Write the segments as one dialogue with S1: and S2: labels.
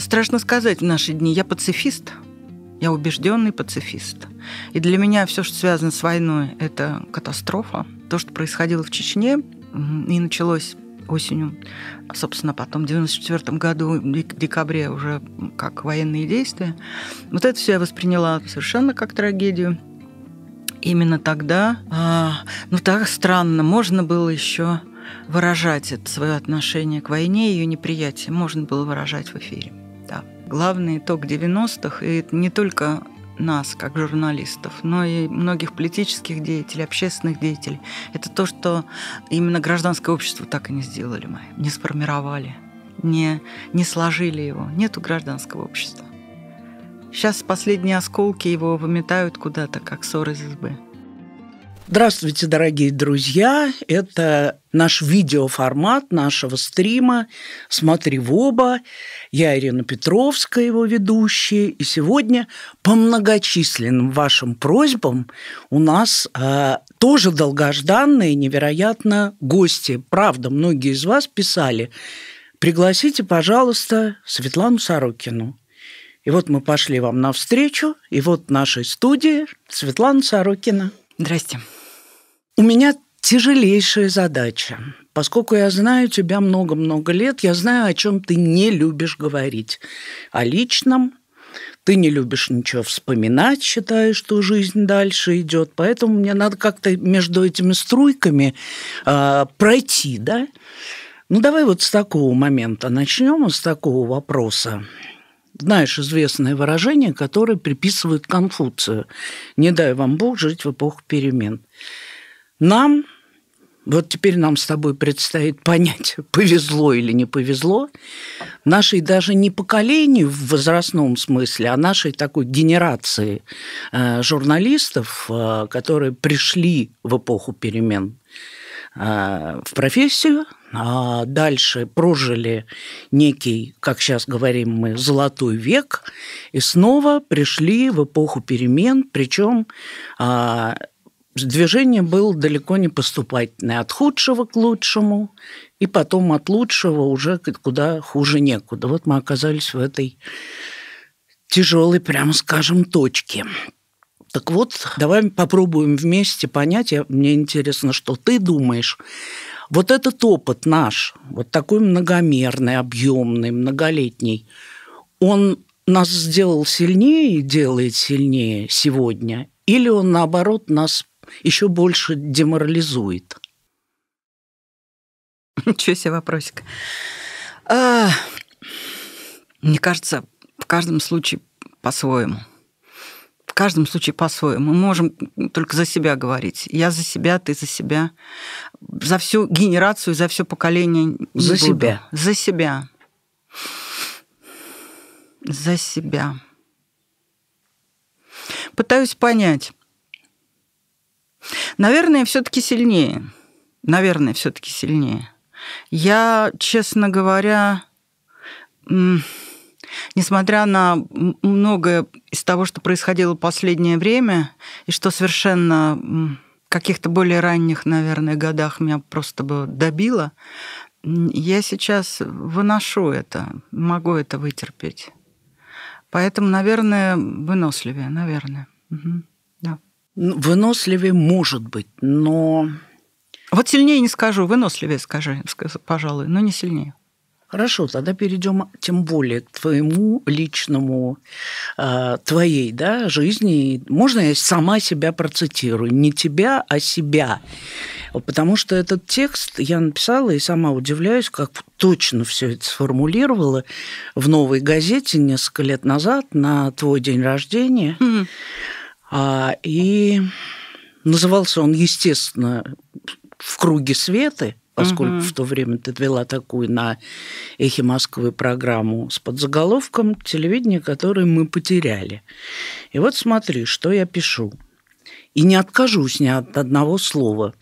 S1: Страшно сказать в наши дни. Я пацифист, я убежденный пацифист. И для меня все, что связано с войной, это катастрофа. То, что происходило в Чечне и началось осенью, собственно, потом в 1994 году, в декабре уже как военные действия. Вот это все я восприняла совершенно как трагедию. Именно тогда, а, ну так странно, можно было еще выражать это свое отношение к войне, ее неприятие, можно было выражать в эфире главный итог 90-х, и не только нас, как журналистов, но и многих политических деятелей, общественных деятелей. Это то, что именно гражданское общество так и не сделали мы, не сформировали, не, не сложили его. Нету гражданского общества. Сейчас последние осколки его выметают куда-то,
S2: как ссор из избы. Здравствуйте, дорогие друзья! Это наш видеоформат нашего стрима «Смотри в оба». Я Ирина Петровская, его ведущая. И сегодня по многочисленным вашим просьбам у нас э, тоже долгожданные, невероятно гости. Правда, многие из вас писали, пригласите, пожалуйста, Светлану Сорокину. И вот мы пошли вам навстречу, и вот в нашей студии Светлана Сорокина. Здрасте. У меня тяжелейшая задача. Поскольку я знаю тебя много-много лет, я знаю, о чем ты не любишь говорить. О личном, ты не любишь ничего вспоминать, считаешь, что жизнь дальше идет. Поэтому мне надо как-то между этими струйками э, пройти, да? Ну, давай вот с такого момента начнем, с такого вопроса. Знаешь известное выражение, которое приписывают Конфуцию. «Не дай вам Бог жить в эпоху перемен». Нам, вот теперь нам с тобой предстоит понять, повезло или не повезло, нашей даже не поколению в возрастном смысле, а нашей такой генерации э, журналистов, э, которые пришли в эпоху перемен э, в профессию, а дальше прожили некий, как сейчас говорим мы, золотой век, и снова пришли в эпоху перемен, причем а, движение было далеко не поступательное. От худшего к лучшему, и потом от лучшего уже куда хуже некуда. Вот мы оказались в этой тяжелой, прямо скажем, точке. Так вот, давай попробуем вместе понять, я, мне интересно, что ты думаешь. Вот этот опыт наш, вот такой многомерный, объемный, многолетний, он нас сделал сильнее и делает сильнее сегодня, или он, наоборот, нас еще больше деморализует. Ничего себе вопросик. А,
S1: мне кажется, в каждом случае по-своему. В каждом случае по-своему. Мы можем только за себя говорить. Я за себя, ты за себя. За всю генерацию, за все поколение. За буду. себя. За себя. За себя. Пытаюсь понять, Наверное, все-таки сильнее. Наверное, все-таки сильнее. Я, честно говоря, несмотря на многое из того, что происходило в последнее время, и что совершенно в каких-то более ранних, наверное, годах меня просто бы добило, я сейчас выношу это, могу это вытерпеть. Поэтому, наверное, выносливее, наверное.
S2: Угу. Выносливее может быть, но... Вот сильнее не скажу, выносливее скажи, пожалуй, но не сильнее. Хорошо, тогда перейдем тем более к твоему личному, а, твоей да, жизни. Можно я сама себя процитирую? Не тебя, а себя. Потому что этот текст я написала и сама удивляюсь, как точно все это сформулировала в новой газете несколько лет назад на твой день рождения. Mm-hmm. А, и назывался он, естественно, «В круге светы», поскольку угу. в то время ты вела такую на «Эхе Москвы» программу с подзаголовком «Телевидение, которое мы потеряли». И вот смотри, что я пишу. И не откажусь ни от одного слова.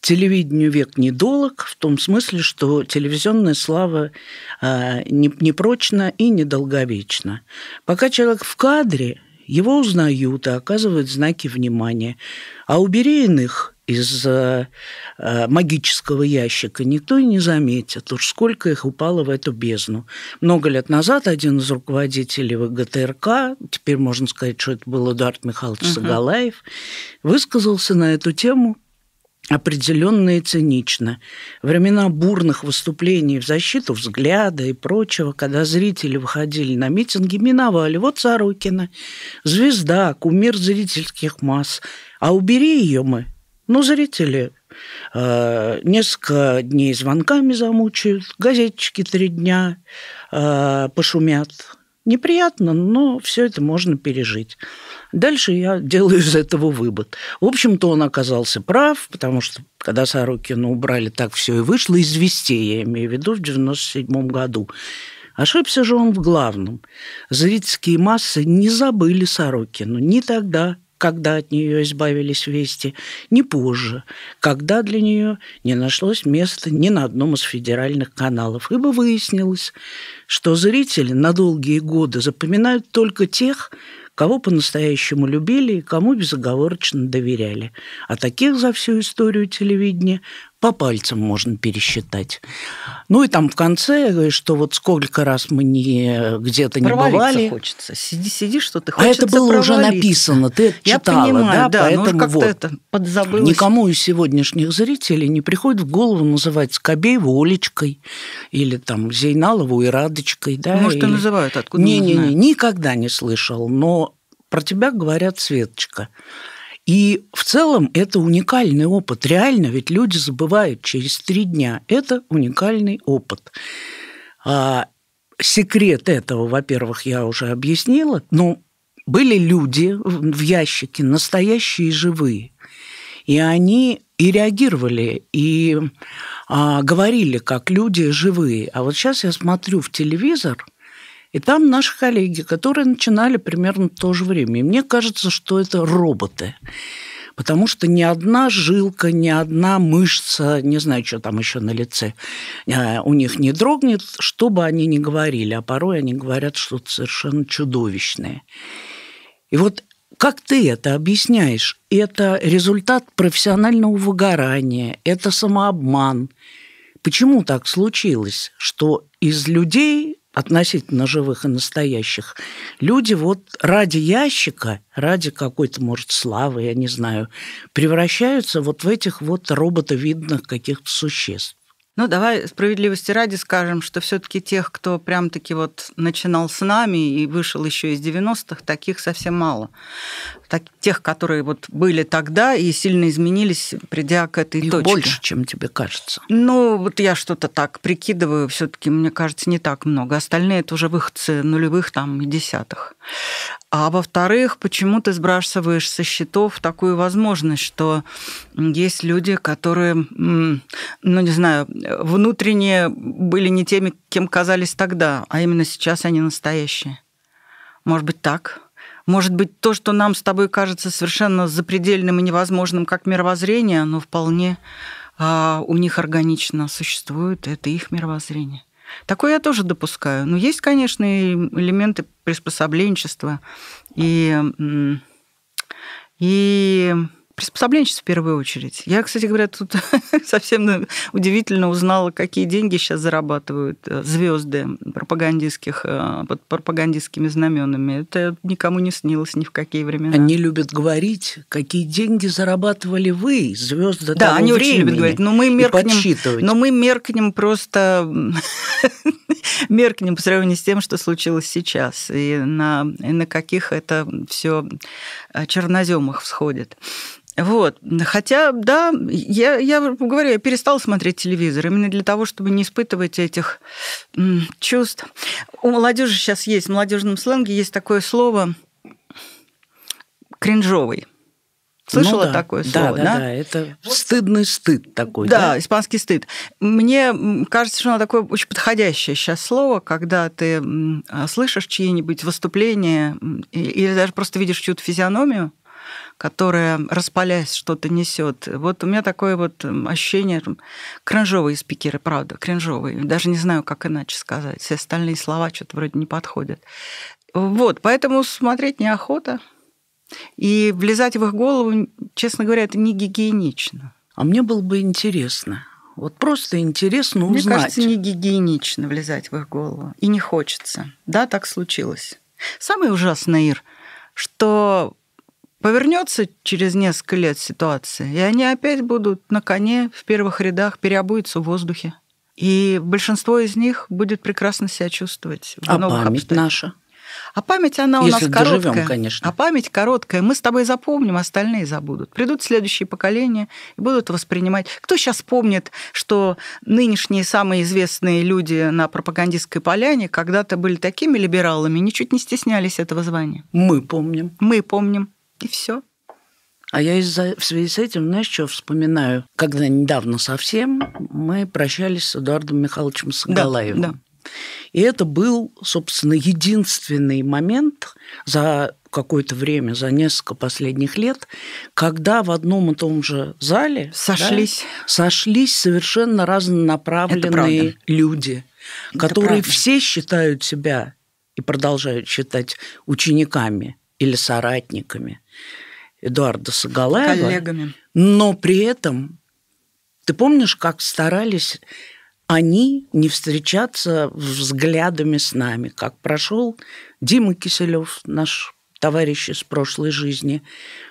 S2: Телевидению век недолог, в том смысле, что телевизионная слава э, непрочна и недолговечна. Пока человек в кадре, его узнают и оказывают знаки внимания. А у беременных из э, э, магического ящика никто и не заметит, уж сколько их упало в эту бездну. Много лет назад один из руководителей ВГТРК, теперь можно сказать, что это был Эдуард Михайлович угу. Сагалаев, высказался на эту тему определенно и цинично. Времена бурных выступлений в защиту взгляда и прочего, когда зрители выходили на митинги, миновали. Вот Сорокина, звезда, кумир зрительских масс. А убери ее мы. Ну, зрители э, несколько дней звонками замучают, газетчики три дня э, пошумят. Неприятно, но все это можно пережить. Дальше я делаю из этого вывод. В общем-то, он оказался прав, потому что когда Сорокина убрали, так все и вышло из вестей, я имею в виду, в 1997 году. Ошибся же он в главном. Зрительские массы не забыли Сорокину ни тогда, когда от нее избавились вести, не позже, когда для нее не нашлось места ни на одном из федеральных каналов, ибо выяснилось, что зрители на долгие годы запоминают только тех, кого по-настоящему любили и кому безоговорочно доверяли. А таких за всю историю телевидения по пальцам можно пересчитать. Ну и там в конце, что вот сколько раз мы не где-то не бывали.
S1: хочется. Сиди, сиди, что ты хочешь. А это было провалиться. уже
S2: написано, ты это Я читала, понимаю, да, да поэтому но вот. Это
S1: подзабылось. Никому
S2: из сегодняшних зрителей не приходит в голову называть Скобееву Олечкой или там Зейналову и Радочкой, да. Может, или... и называют,
S1: откуда не, не, не,
S2: никогда не слышал, но про тебя говорят Светочка. И в целом это уникальный опыт. Реально, ведь люди забывают через три дня. Это уникальный опыт. А, секрет этого, во-первых, я уже объяснила. Но были люди в ящике, настоящие и живые. И они и реагировали, и а, говорили, как люди живые. А вот сейчас я смотрю в телевизор, и там наши коллеги, которые начинали примерно в то же время. И мне кажется, что это роботы. Потому что ни одна жилка, ни одна мышца, не знаю, что там еще на лице, э, у них не дрогнет, что бы они ни говорили. А порой они говорят что-то совершенно чудовищное. И вот как ты это объясняешь? Это результат профессионального выгорания, это самообман. Почему так случилось, что из людей относительно живых и настоящих, люди вот ради ящика, ради какой-то, может, славы, я не знаю, превращаются вот в этих вот роботовидных каких-то существ. Ну, давай справедливости ради скажем, что все-таки тех, кто прям-таки вот начинал с
S1: нами и вышел еще из 90-х, таких совсем мало так, тех, которые вот были тогда и сильно изменились, придя к этой Их точке. больше, чем тебе кажется. Ну, вот я что-то так прикидываю, все таки мне кажется, не так много. Остальные – это уже выходцы нулевых там и десятых. А во-вторых, почему ты сбрасываешь со счетов такую возможность, что есть люди, которые, ну, не знаю, внутренне были не теми, кем казались тогда, а именно сейчас они настоящие. Может быть, так? Может быть, то, что нам с тобой кажется совершенно запредельным и невозможным, как мировоззрение, но вполне а, у них органично существует, это их мировоззрение. Такое я тоже допускаю. Но есть, конечно, и элементы приспособленчества и, и приспособленчество в первую очередь. Я, кстати говоря, тут совсем удивительно узнала, какие деньги сейчас зарабатывают э, звезды пропагандистских, э, под
S2: пропагандистскими знаменами. Это никому не снилось ни в какие времена. Они любят говорить, какие деньги зарабатывали вы, звезды Да, они времени. очень любят говорить, но мы меркнем, но
S1: мы меркнем просто меркнем по сравнению с тем, что случилось сейчас, и на, и на каких это все э, черноземах всходит. Вот. Хотя, да, я, я говорю, я перестала смотреть телевизор именно для того, чтобы не испытывать этих чувств. У молодежи сейчас есть, в молодежном сленге есть такое слово кринжовый.
S2: Слышала ну, да. такое слово, да? Да, да, да. Это вот. стыдный стыд такой. Да, да,
S1: испанский стыд. Мне кажется, что оно такое очень подходящее сейчас слово, когда ты а, слышишь чьи-нибудь выступления или даже просто видишь чью-то физиономию, которая, распаляясь, что-то несет. Вот у меня такое вот ощущение, там, кринжовые спикеры, правда, кринжовые. Даже не знаю, как иначе сказать. Все остальные слова что-то вроде не подходят. Вот, поэтому смотреть неохота. И влезать в их голову, честно говоря, это не гигиенично. А мне было бы интересно. Вот просто интересно узнать. Мне кажется, не гигиенично влезать в их голову. И не хочется. Да, так случилось. Самое ужасное, Ир, что Повернется через несколько лет ситуация, и они опять будут на коне в первых рядах, переобуются в воздухе. И большинство из них будет прекрасно себя чувствовать. В а новых память наша? А память, она Если у нас доживем, короткая. конечно. А память короткая. Мы с тобой запомним, остальные забудут. Придут следующие поколения и будут воспринимать. Кто сейчас помнит, что нынешние самые известные люди на пропагандистской поляне когда-то были такими либералами,
S2: ничуть не стеснялись этого звания? Мы помним. Мы помним. И все. А я из-за, в связи с этим, знаешь, что вспоминаю? Когда недавно совсем мы прощались с Эдуардом Михайловичем Сагалаевым. Да, да. И это был, собственно, единственный момент за какое-то время, за несколько последних лет, когда в одном и том же зале сошлись, да, сошлись совершенно разнонаправленные люди, которые все считают себя и продолжают считать учениками – или соратниками Эдуарда Сагалаева. Коллегами. Но при этом, ты помнишь, как старались они не встречаться взглядами с нами, как прошел Дима Киселев, наш товарищ из прошлой жизни,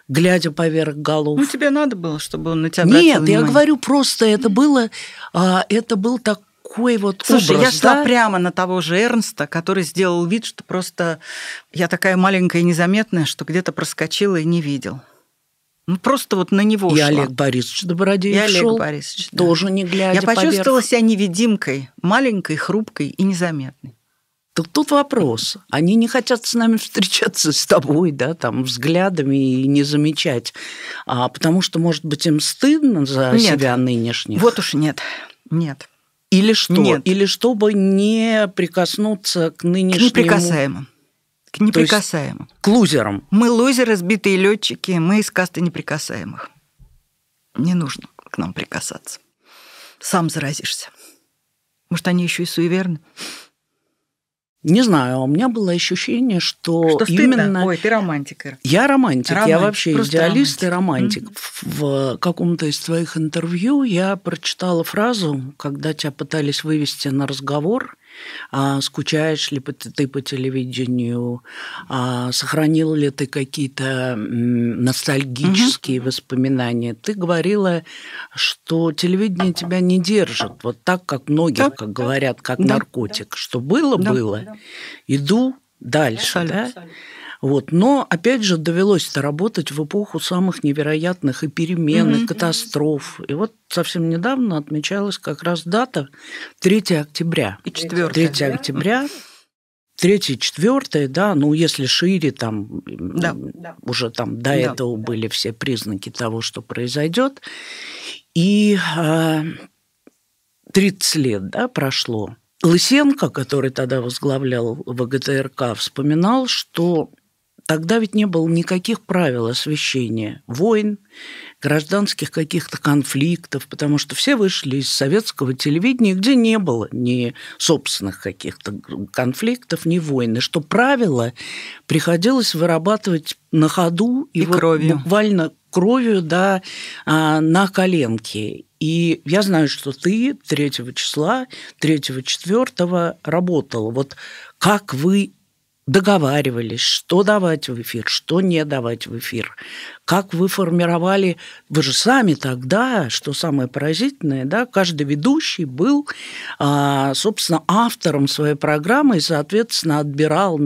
S2: глядя поверх голов. Ну, тебе надо было, чтобы он на тебя Нет, внимание. я говорю просто, это было, а, это был так, такой вот Слушай, образ, я шла да? прямо
S1: на того же Эрнста, который сделал вид, что просто я такая маленькая и незаметная, что где-то проскочила и не видел. Ну, просто вот на него И шла. Олег Борисович Добродеев И Олег шел, Борисович, да. тоже не глядя Я поверх. почувствовала себя
S2: невидимкой, маленькой, хрупкой и незаметной. Так тут вопрос. Они не хотят с нами встречаться с тобой, да, там, взглядами и не замечать. А потому что, может быть, им стыдно за нет. себя нынешних? Вот уж нет. Нет. Или что? Нет. Или чтобы не прикоснуться к нынешнему... К неприкасаемым. К неприкасаемым. к лузерам. Мы лузеры, сбитые летчики, мы из касты
S1: неприкасаемых. Не нужно к нам прикасаться. Сам заразишься.
S2: Может, они еще и суеверны? Не знаю, у меня было ощущение, что, что именно...
S1: Ой, ты романтик,
S2: Я романтик, романтик я вообще Просто идеалист романтик. и романтик. Mm-hmm. В каком-то из твоих интервью я прочитала фразу, когда тебя пытались вывести на разговор, а, скучаешь ли ты по телевидению, а, сохранил ли ты какие-то ностальгические угу. воспоминания. Ты говорила, что телевидение тебя не держит, вот так, как многие, да, как говорят, как да, наркотик, что было-было, да, было, да. иду дальше. Абсолютно, да? Вот. Но, опять же, довелось-то работать в эпоху самых невероятных и переменных, mm-hmm. катастроф. И вот совсем недавно отмечалась как раз дата 3 октября. И 4. 3 октября. Третье, четвертое, да, ну если шире, там да. уже там до да, этого да. были все признаки того, что произойдет. И э, а, 30 лет, да, прошло. Лысенко, который тогда возглавлял ВГТРК, вспоминал, что Тогда ведь не было никаких правил освещения войн, гражданских каких-то конфликтов, потому что все вышли из советского телевидения, где не было ни собственных каких-то конфликтов, ни войны, что правила приходилось вырабатывать на ходу и, и вот кровью. буквально кровью да, а, на коленке. И я знаю, что ты 3 числа, 3-4 работала. Вот как вы договаривались, что давать в эфир, что не давать в эфир, как вы формировали, вы же сами тогда, что самое поразительное, да, каждый ведущий был, а, собственно, автором своей программы и, соответственно, отбирал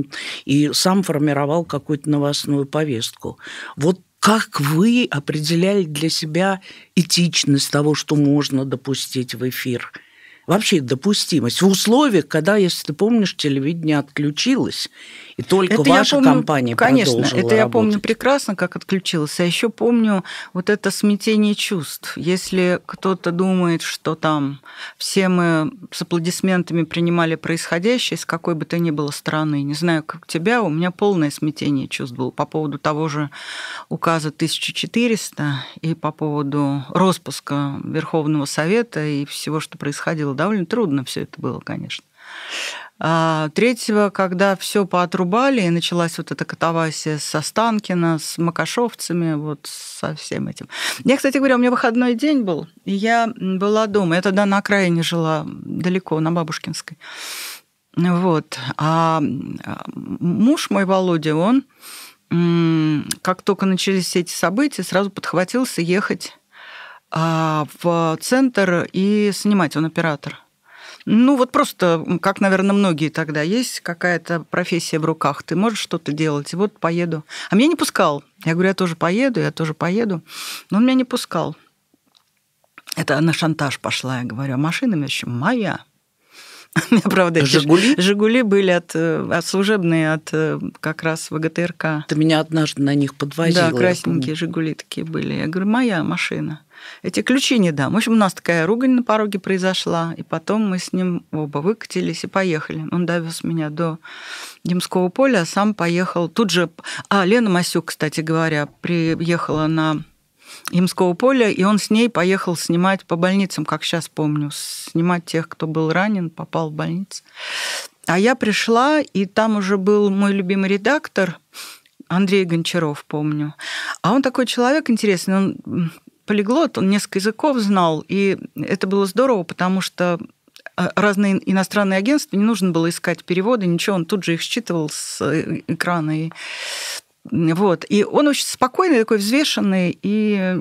S2: и сам формировал какую-то новостную повестку. Вот как вы определяли для себя этичность того, что можно допустить в эфир – вообще допустимость в условиях, когда, если ты помнишь, телевидение отключилось, и только это ваша помню, компания Конечно, это работать. я помню прекрасно, как отключилось. Я а еще помню
S1: вот это смятение чувств. Если кто-то думает, что там все мы с аплодисментами принимали происходящее с какой бы то ни было стороны, не знаю, как тебя, у меня полное смятение чувств было по поводу того же указа 1400 и по поводу распуска Верховного Совета и всего, что происходило Довольно трудно все это было, конечно. А третьего, когда все поотрубали, и началась вот эта катавасия со Станкина, с Макашовцами, вот со всем этим. Я, кстати говоря, у меня выходной день был, и я была дома. Я тогда на окраине жила, далеко, на Бабушкинской. Вот. А муж мой, Володя, он, как только начались эти события, сразу подхватился ехать а, в центр и снимать он оператор. Ну вот просто, как, наверное, многие тогда, есть какая-то профессия в руках, ты можешь что-то делать, и вот поеду. А меня не пускал. Я говорю, я тоже поеду, я тоже поеду. Но он меня не пускал. Это на шантаж пошла, я говорю, а машина, между моя. меня, правда, Жигули? Эти Жигули были от, э, от служебные, от э, как раз ВГТРК. Ты меня однажды на них подвозила. Да, красненькие Жигули такие были. Я говорю, моя машина эти ключи не дам. В общем, у нас такая ругань на пороге произошла, и потом мы с ним оба выкатились и поехали. Он довез меня до Демского поля, а сам поехал тут же... А, Лена Масюк, кстати говоря, приехала на Ямского поля, и он с ней поехал снимать по больницам, как сейчас помню, снимать тех, кто был ранен, попал в больницу. А я пришла, и там уже был мой любимый редактор, Андрей Гончаров, помню. А он такой человек интересный, он полиглот, он несколько языков знал, и это было здорово, потому что э, разные иностранные агентства, не нужно было искать переводы, ничего, он тут же их считывал с э, экрана. И, вот. и он очень спокойный, такой взвешенный, и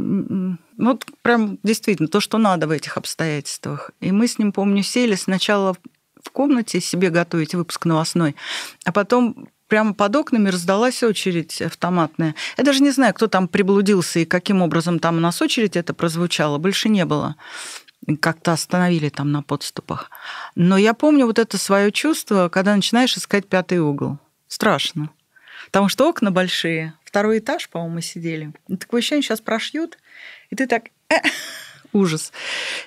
S1: вот прям действительно то, что надо в этих обстоятельствах. И мы с ним, помню, сели сначала в комнате себе готовить выпуск новостной, а потом прямо под окнами раздалась очередь автоматная. Я даже не знаю, кто там приблудился и каким образом там у нас очередь это прозвучало. Больше не было. Как-то остановили там на подступах. Но я помню вот это свое чувство, когда начинаешь искать пятый угол. Страшно. Потому что окна большие. Второй этаж, по-моему, мы сидели. И такое ощущение, сейчас прошьют. И ты так... «Э, ужас.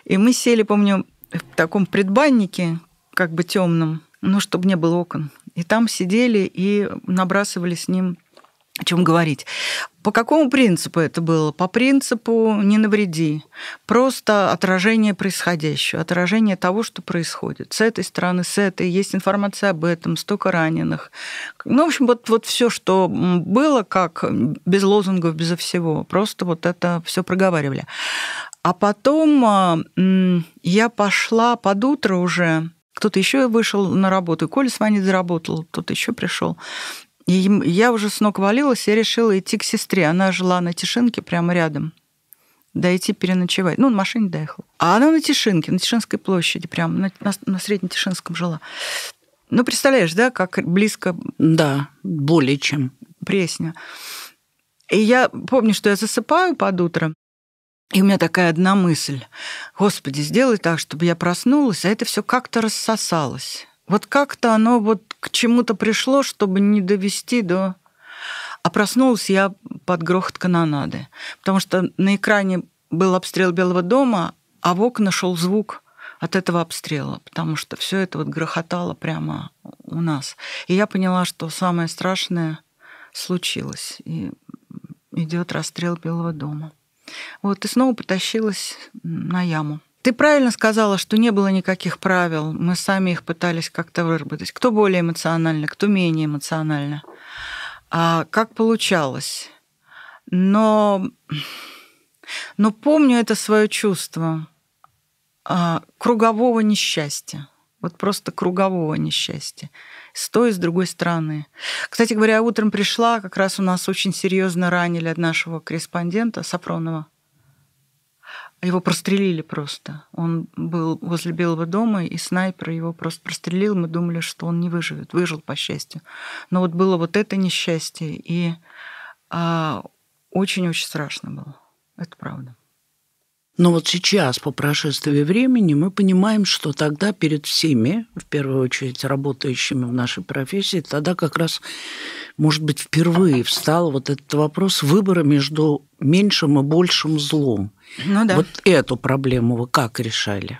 S1: И мы сели, помню, в таком предбаннике, как бы темном, ну, чтобы не было окон. И там сидели и набрасывали с ним о чем говорить. По какому принципу это было? По принципу «не навреди». Просто отражение происходящего, отражение того, что происходит. С этой стороны, с этой. Есть информация об этом, столько раненых. Ну, в общем, вот, вот все, что было, как без лозунгов, безо всего. Просто вот это все проговаривали. А потом а, я пошла под утро уже, кто-то еще вышел на работу, и Коля Сванит заработал, кто-то еще пришел. И я уже с ног валилась, я решила идти к сестре. Она жила на Тишинке прямо рядом. Дойти переночевать. Ну, на машине доехал. А она на Тишинке, на Тишинской площади, прямо на, на, на Среднетишинском жила. Ну, представляешь, да, как близко... Да, более чем. Пресня. И я помню, что я засыпаю под утро, и у меня такая одна мысль. Господи, сделай так, чтобы я проснулась, а это все как-то рассосалось. Вот как-то оно вот к чему-то пришло, чтобы не довести до... А проснулась я под грохот канонады, потому что на экране был обстрел Белого дома, а в окна шел звук от этого обстрела, потому что все это вот грохотало прямо у нас. И я поняла, что самое страшное случилось. И идет расстрел Белого дома. Вот, и снова потащилась на яму. Ты правильно сказала, что не было никаких правил. Мы сами их пытались как-то выработать. Кто более эмоционально, кто менее эмоционально. А как получалось. Но, но помню это свое чувство а, кругового несчастья. Вот просто кругового несчастья с той и с другой стороны. Кстати говоря, утром пришла, как раз у нас очень серьезно ранили от нашего корреспондента Сапронова. Его прострелили просто. Он был возле Белого дома, и снайпер его просто прострелил. Мы думали, что он не выживет. Выжил, по счастью. Но вот было вот это несчастье, и а, очень-очень а, страшно было.
S2: Это правда. Но вот сейчас, по прошествии времени, мы понимаем, что тогда перед всеми, в первую очередь работающими в нашей профессии, тогда как раз, может быть, впервые встал вот этот вопрос выбора между меньшим и большим злом. Ну да. Вот эту проблему вы как решали?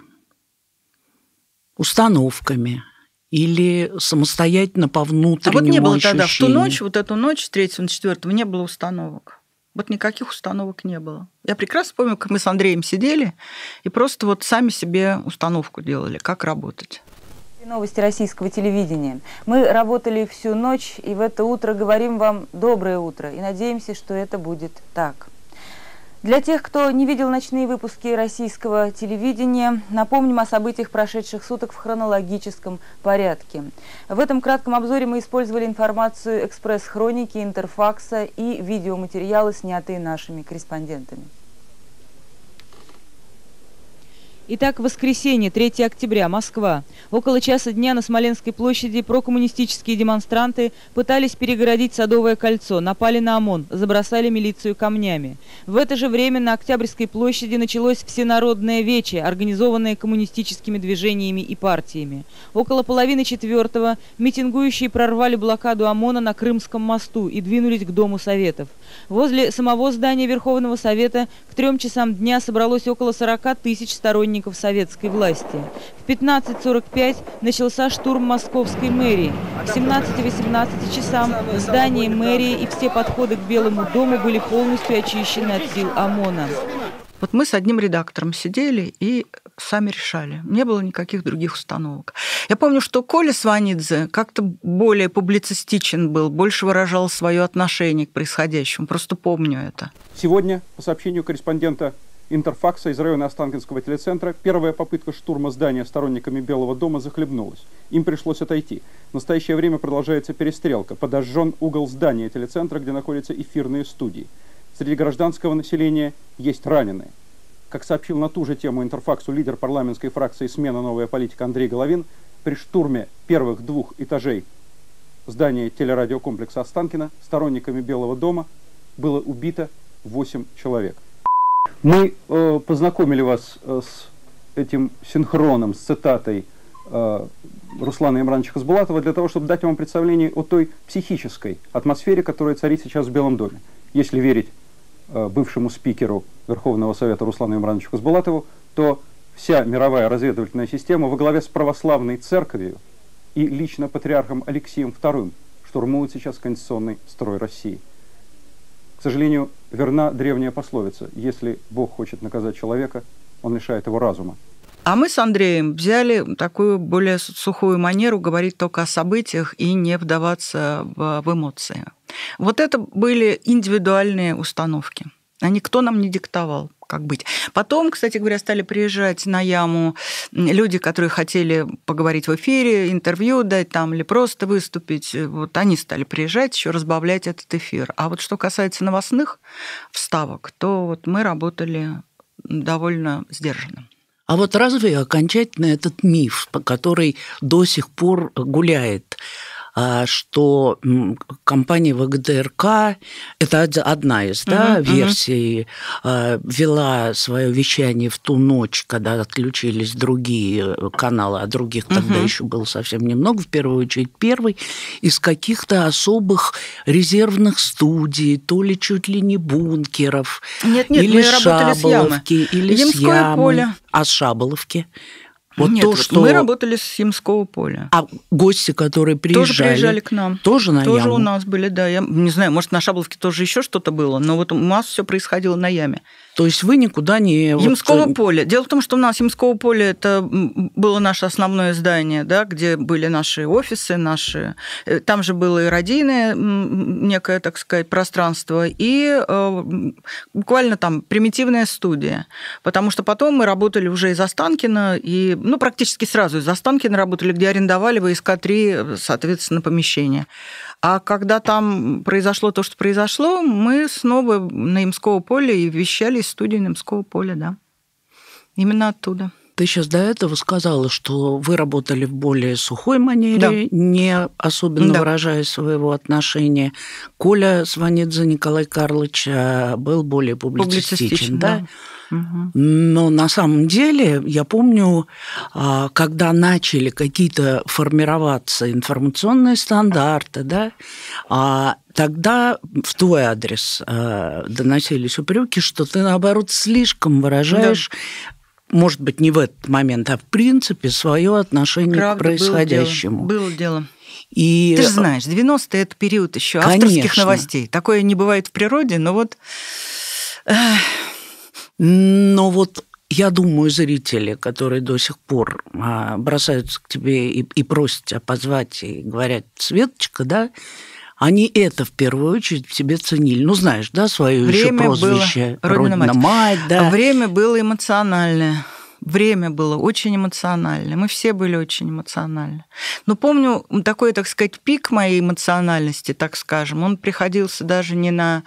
S2: Установками, или самостоятельно по внутреннему А вот не было ощущению. тогда, в ту ночь,
S1: вот эту ночь, 3 на 4 не было установок. Вот никаких установок не было. Я прекрасно помню, как мы с Андреем сидели и просто вот сами себе установку делали, как работать.
S3: Новости российского телевидения. Мы работали всю ночь и в это утро говорим вам доброе утро и надеемся, что это будет так. Для тех, кто не видел ночные выпуски российского телевидения, напомним о событиях прошедших суток в хронологическом порядке. В этом кратком обзоре мы использовали информацию экспресс-хроники, интерфакса и видеоматериалы, снятые нашими корреспондентами. Итак, воскресенье, 3 октября, Москва. Около часа дня на Смоленской площади прокоммунистические демонстранты пытались перегородить Садовое кольцо, напали на ОМОН, забросали милицию камнями. В это же время на Октябрьской площади началось всенародное вече, организованное коммунистическими движениями и партиями. Около половины четвертого митингующие прорвали блокаду ОМОНа на Крымском мосту и двинулись к Дому Советов. Возле самого здания Верховного Совета к трем часам дня собралось около 40 тысяч сторонников сторонников советской власти. В 15.45 начался штурм московской мэрии. А к 17-18 часам здание мэрии и все подходы к Белому дому были полностью очищены от сил ОМОНа.
S1: Вот мы с одним редактором сидели и сами решали. Не было никаких других установок. Я помню, что Коля Сванидзе как-то более публицистичен был, больше выражал свое отношение к происходящему. Просто помню это.
S4: Сегодня, по сообщению корреспондента Интерфакса из района Останкинского телецентра первая попытка штурма здания сторонниками Белого дома захлебнулась. Им пришлось отойти. В настоящее время продолжается перестрелка. Подожжен угол здания телецентра, где находятся эфирные студии. Среди гражданского населения есть раненые. Как сообщил на ту же тему Интерфаксу лидер парламентской фракции «Смена. Новая политика» Андрей Головин, при штурме первых двух этажей здания телерадиокомплекса Останкина сторонниками Белого дома было убито 8 человек. Мы э, познакомили вас э, с этим синхроном, с цитатой э, Руслана Имрановича Хасбулатова для того, чтобы дать вам представление о той психической атмосфере, которая царит сейчас в Белом доме. Если верить э, бывшему спикеру Верховного Совета Руслану Имрановичу Хасбулатову, то вся мировая разведывательная система во главе с православной церковью и лично патриархом Алексеем II штурмует сейчас конституционный строй России. К сожалению, Верна древняя пословица «Если Бог хочет наказать человека, он лишает его разума».
S1: А мы с Андреем взяли такую более сухую манеру говорить только о событиях и не вдаваться в эмоции. Вот это были индивидуальные установки. А никто нам не диктовал, как быть. Потом, кстати говоря, стали приезжать на яму люди, которые хотели поговорить в эфире, интервью дать там или просто выступить. Вот они стали приезжать, еще разбавлять этот эфир. А вот что касается новостных вставок, то вот мы работали довольно сдержанно.
S2: А вот разве окончательно этот миф, который до сих пор гуляет, а, что компания ВГДРК, это одна из угу, да, угу, версий, угу. вела свое вещание в ту ночь, когда отключились другие э, каналы, а других угу. тогда еще было совсем немного, в первую очередь первый, из каких-то особых резервных студий, то ли чуть ли не бункеров, нет, нет, или Шаболовки, или Ямское с Ямы. поле. А с Шаболовки? Вот Нет, то, вот что... мы работали с Симского поля. А гости, которые приезжали... Тоже приезжали к нам. Тоже на Тоже яме? у
S1: нас были, да. Я не знаю, может, на Шабловке тоже еще что-то было, но вот у нас все происходило на яме. То есть вы никуда не... Ямского вот... Э, поля. Дело в том, что у нас Ямского поля это было наше основное здание, да, где были наши офисы, наши... Э, там же было и радийное некое, так сказать, пространство, и э, буквально там примитивная студия. Потому что потом мы работали уже из Останкина, и, ну, практически сразу из Останкина работали, где арендовали в СК-3, э, соответственно, помещение. А когда там произошло то, что произошло, мы снова на Имского поля и вещали из студии на Имского поля, да.
S2: Именно оттуда. Ты сейчас до этого сказала, что вы работали в более сухой манере, да. не особенно да. выражая своего отношения. Коля звонит за Николай Карлович, а был более публицистичен, публицистичен да? да. Но на самом деле, я помню, а, когда начали какие-то формироваться информационные стандарты, да, а, тогда в твой адрес а, доносились упреки, что ты, наоборот, слишком выражаешь может быть, не в этот момент, а в принципе свое отношение Правда, к происходящему.
S1: Было дело. Было дело.
S2: И... Ты же а, знаешь, 90-е это период еще Конечно. авторских новостей. Такое не бывает в природе, но вот... Но вот я думаю, зрители, которые до сих пор а, бросаются к тебе и, и просят тебя позвать, и говорят, Светочка, да, они это в первую очередь в себе ценили. Ну, знаешь, да, свое Время еще прозвище. Было Родина, Родина мать. мать,
S1: да. Время было эмоциональное. Время было очень эмоционально. Мы все были очень эмоциональны. Но помню такой, так сказать, пик моей эмоциональности, так скажем, он приходился даже не на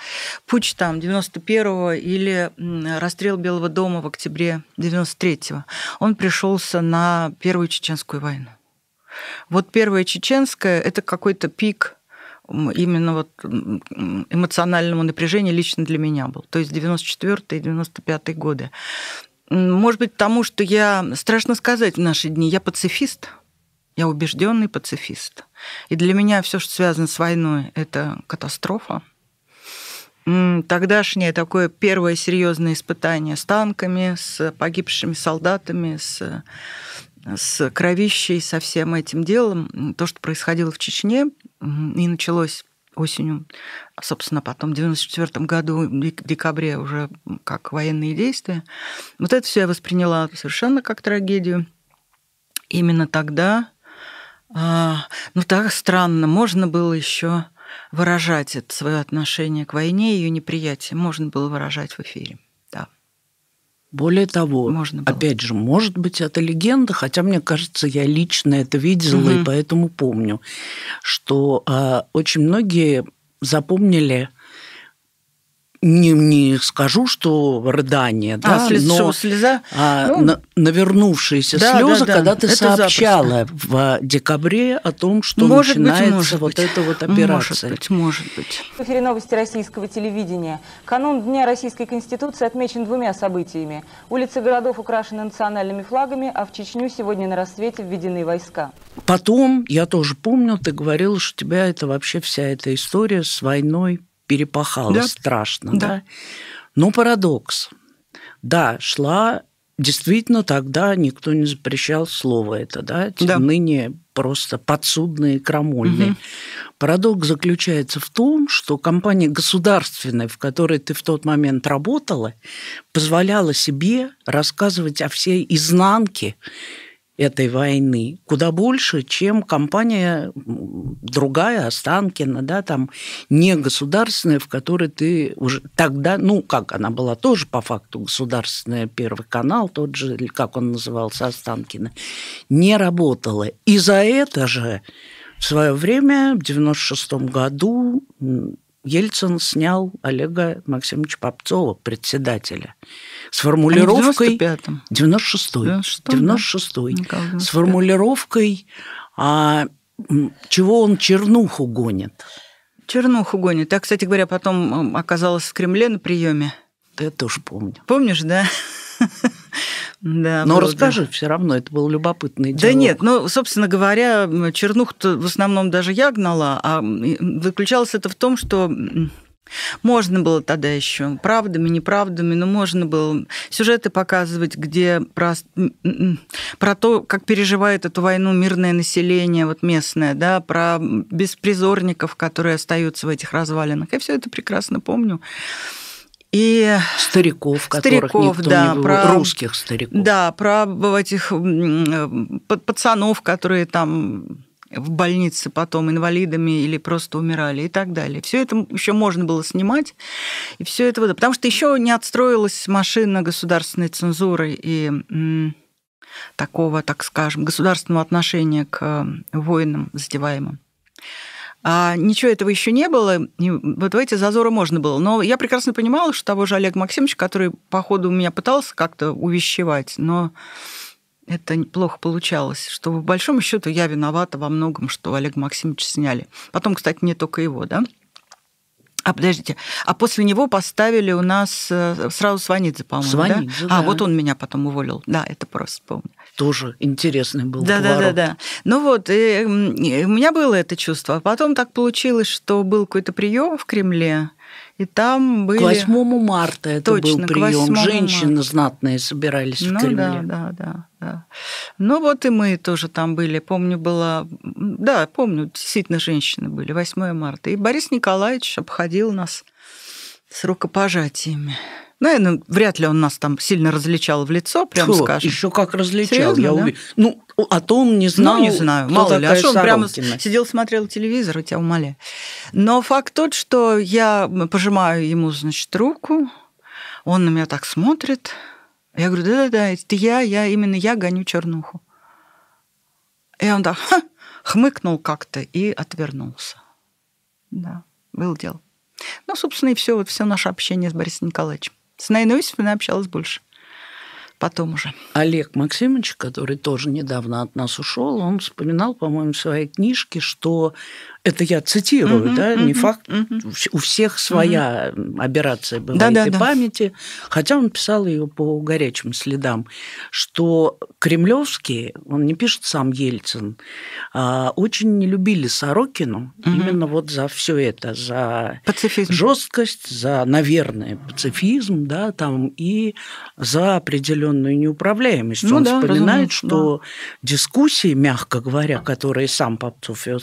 S1: путь там 91-го или расстрел Белого дома в октябре 93-го. Он пришелся на Первую Чеченскую войну. Вот Первая Чеченская – это какой-то пик именно вот эмоциональному напряжению лично для меня был. То есть 94 95 годы. Может быть, тому, что я, страшно сказать в наши дни, я пацифист, я убежденный пацифист. И для меня все, что связано с войной, это катастрофа. Тогдашнее такое первое серьезное испытание с танками, с погибшими солдатами, с, с кровищей, со всем этим делом, то, что происходило в Чечне, и началось осенью, собственно, потом, в 1994 году, в декабре уже как военные действия. Вот это все я восприняла совершенно как трагедию. Именно тогда, а, ну так странно, можно было еще выражать это свое отношение к войне, и ее неприятие, можно было выражать в эфире.
S2: Более того, Можно опять же, может быть, это легенда, хотя, мне кажется, я лично это видела угу. и поэтому помню, что э, очень многие запомнили не, не скажу, что рыдание, а, да, слез, но слеза? А, ну, навернувшиеся да, слезы, да, да. когда ты сообщала запуск. в декабре о том, что может начинается быть, может вот быть. эта вот операция. Может быть, может быть.
S3: В эфире новости российского телевидения. Канун Дня Российской Конституции отмечен двумя событиями. Улицы городов украшены национальными флагами, а в Чечню сегодня на рассвете введены войска.
S2: Потом, я тоже помню, ты говорила, что тебя это вообще вся эта история с войной перепахала да. страшно. Да. да. Но парадокс. Да, шла действительно тогда никто не запрещал слово это, да, да. ныне просто подсудные, крамольные. Угу. Парадокс заключается в том, что компания государственная, в которой ты в тот момент работала, позволяла себе рассказывать о всей изнанке этой войны куда больше, чем компания другая, Останкина, да, там не государственная, в которой ты уже тогда, ну, как она была тоже по факту государственная, Первый канал тот же, или как он назывался, Останкина, не работала. И за это же в свое время, в 96 году, Ельцин снял Олега Максимовича Попцова, председателя с формулировкой... А 96-й. 96, 96 да? С формулировкой, а, чего он чернуху гонит.
S1: Чернуху гонит. Я, кстати говоря, потом оказалась в Кремле на приеме.
S2: Да Я тоже помню. Помнишь, да? Да, Но было, расскажи, да. все равно это был любопытный диалог. Да нет,
S1: ну, собственно говоря, чернух-то в основном даже я гнала, а заключалось это в том, что можно было тогда еще правдами, неправдами, но можно было сюжеты показывать, где про, про то, как переживает эту войну мирное население вот местное, да, про беспризорников, которые остаются в этих развалинах. Я все это прекрасно помню и стариков, которых стариков, никто да, не был, про, русских стариков. Да, про этих э, пацанов, которые там в больнице потом инвалидами или просто умирали и так далее. Все это еще можно было снимать. И все это, вот, потому что еще не отстроилась машина государственной цензуры и такого, так скажем, государственного отношения к э, воинам задеваемым. А ничего этого еще не было, и вот в эти зазоры можно было. Но я прекрасно понимала, что того же Олега Максимовича, который, по ходу, меня пытался как-то увещевать, но это плохо получалось, что, по большому счету, я виновата во многом, что Олег Максимович сняли. Потом, кстати, не только его, да? А подождите, а после него поставили у нас э, сразу Сванидзе, по-моему, Сванидзе, а, да? да? А, вот он меня потом уволил.
S2: Да, это просто помню. Тоже интересный был да, поворот. Да, да, да.
S1: Ну вот, и, и у меня было это чувство. потом так получилось, что был какой-то прием в Кремле, и там были... К 8 марта это Точно, был прием. Женщины
S2: марта. знатные собирались ну, в Кремле. Да, да, да, да.
S1: Ну вот и мы тоже там были. Помню, было... Да, помню, действительно женщины были. 8 марта. И Борис Николаевич обходил нас с рукопожатиями. Наверное, вряд ли он нас там сильно различал в лицо, прям Фу, скажем. Еще как различал, Серьезно, я да? уверен. Ну, о том не ну, знал. Ну, не знаю, кто мало ли. А что он прямо сидел, смотрел телевизор, у тебя умоляю. Но факт тот, что я пожимаю ему, значит, руку, он на меня так смотрит. Я говорю, да-да-да, это я, я, именно я гоню чернуху. И он так Ха! хмыкнул как-то и отвернулся. Да, был дело. Ну, собственно, и все, вот все наше общение с Борисом Николаевичем. С Найной
S2: Юсифовной общалась больше потом уже. Олег Максимович, который тоже недавно от нас ушел, он вспоминал, по-моему, в своей книжке, что это я цитирую, угу, да, угу, не факт. Угу. У всех своя угу. аберрация бывает да, да, и да. памяти, хотя он писал ее по горячим следам, что кремлевские, он не пишет сам Ельцин, а очень не любили Сорокину угу. именно вот за все это, за пацифизм. жесткость, за, наверное, пацифизм, да, там и за определенную неуправляемость. Ну, он да, вспоминает, что да. дискуссии, мягко говоря, которые сам Попцов вел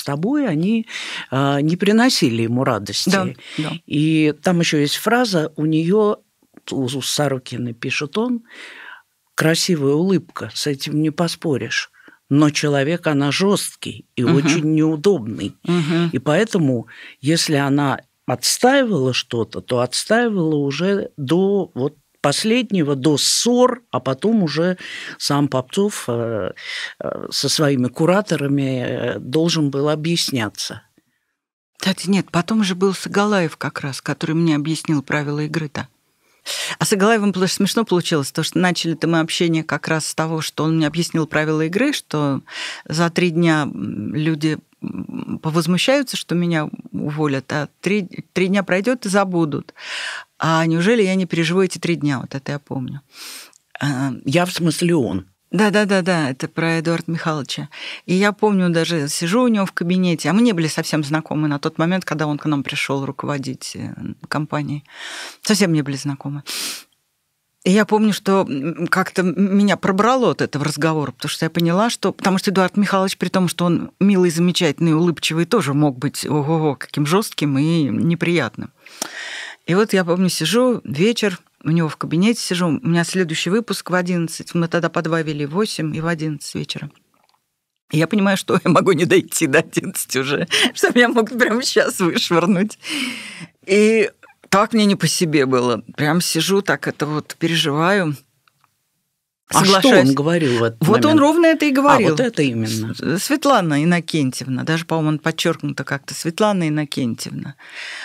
S2: с тобой, они а, не приносили ему радости. Да, да. И там еще есть фраза у нее, у Сарукина пишет он, красивая улыбка, с этим не поспоришь. Но человек, она жесткий и угу. очень неудобный. Угу. И поэтому, если она отстаивала что-то, то отстаивала уже до вот последнего до ссор, а потом уже сам Попцов э, э, со своими кураторами э, должен был объясняться.
S1: Кстати, нет, потом же был Сагалаев как раз, который мне объяснил правила игры-то. А с Игалаевым даже смешно получилось, то, что начали-то мы общение как раз с того, что он мне объяснил правила игры, что за три дня люди повозмущаются, что меня уволят, а три, три дня пройдет и забудут. А неужели я не переживу эти три дня? Вот это я помню. А, я в смысле он. Да, да, да, да, это про Эдуарда Михайловича. И я помню, даже сижу у него в кабинете, а мы не были совсем знакомы на тот момент, когда он к нам пришел руководить э, компанией. Совсем не были знакомы. Я помню, что как-то меня пробрало от этого разговора, потому что я поняла, что... Потому что Эдуард Михайлович, при том, что он милый, замечательный, улыбчивый, тоже мог быть ого-го, каким жестким и неприятным. И вот я помню, сижу вечер, у него в кабинете сижу, у меня следующий выпуск в 11, мы тогда по 2 вели 8 и в 11 вечера. И я понимаю, что я могу не дойти до 11 уже, что меня могут прямо сейчас вышвырнуть. И так мне не по себе было. Прям сижу, так это вот переживаю.
S2: Соглашаюсь. А что он говорил в этот Вот момент? он ровно
S1: это и а, говорил. А, вот это именно. Светлана Иннокентьевна, даже, по-моему, он подчеркнуто как-то, Светлана Иннокентьевна,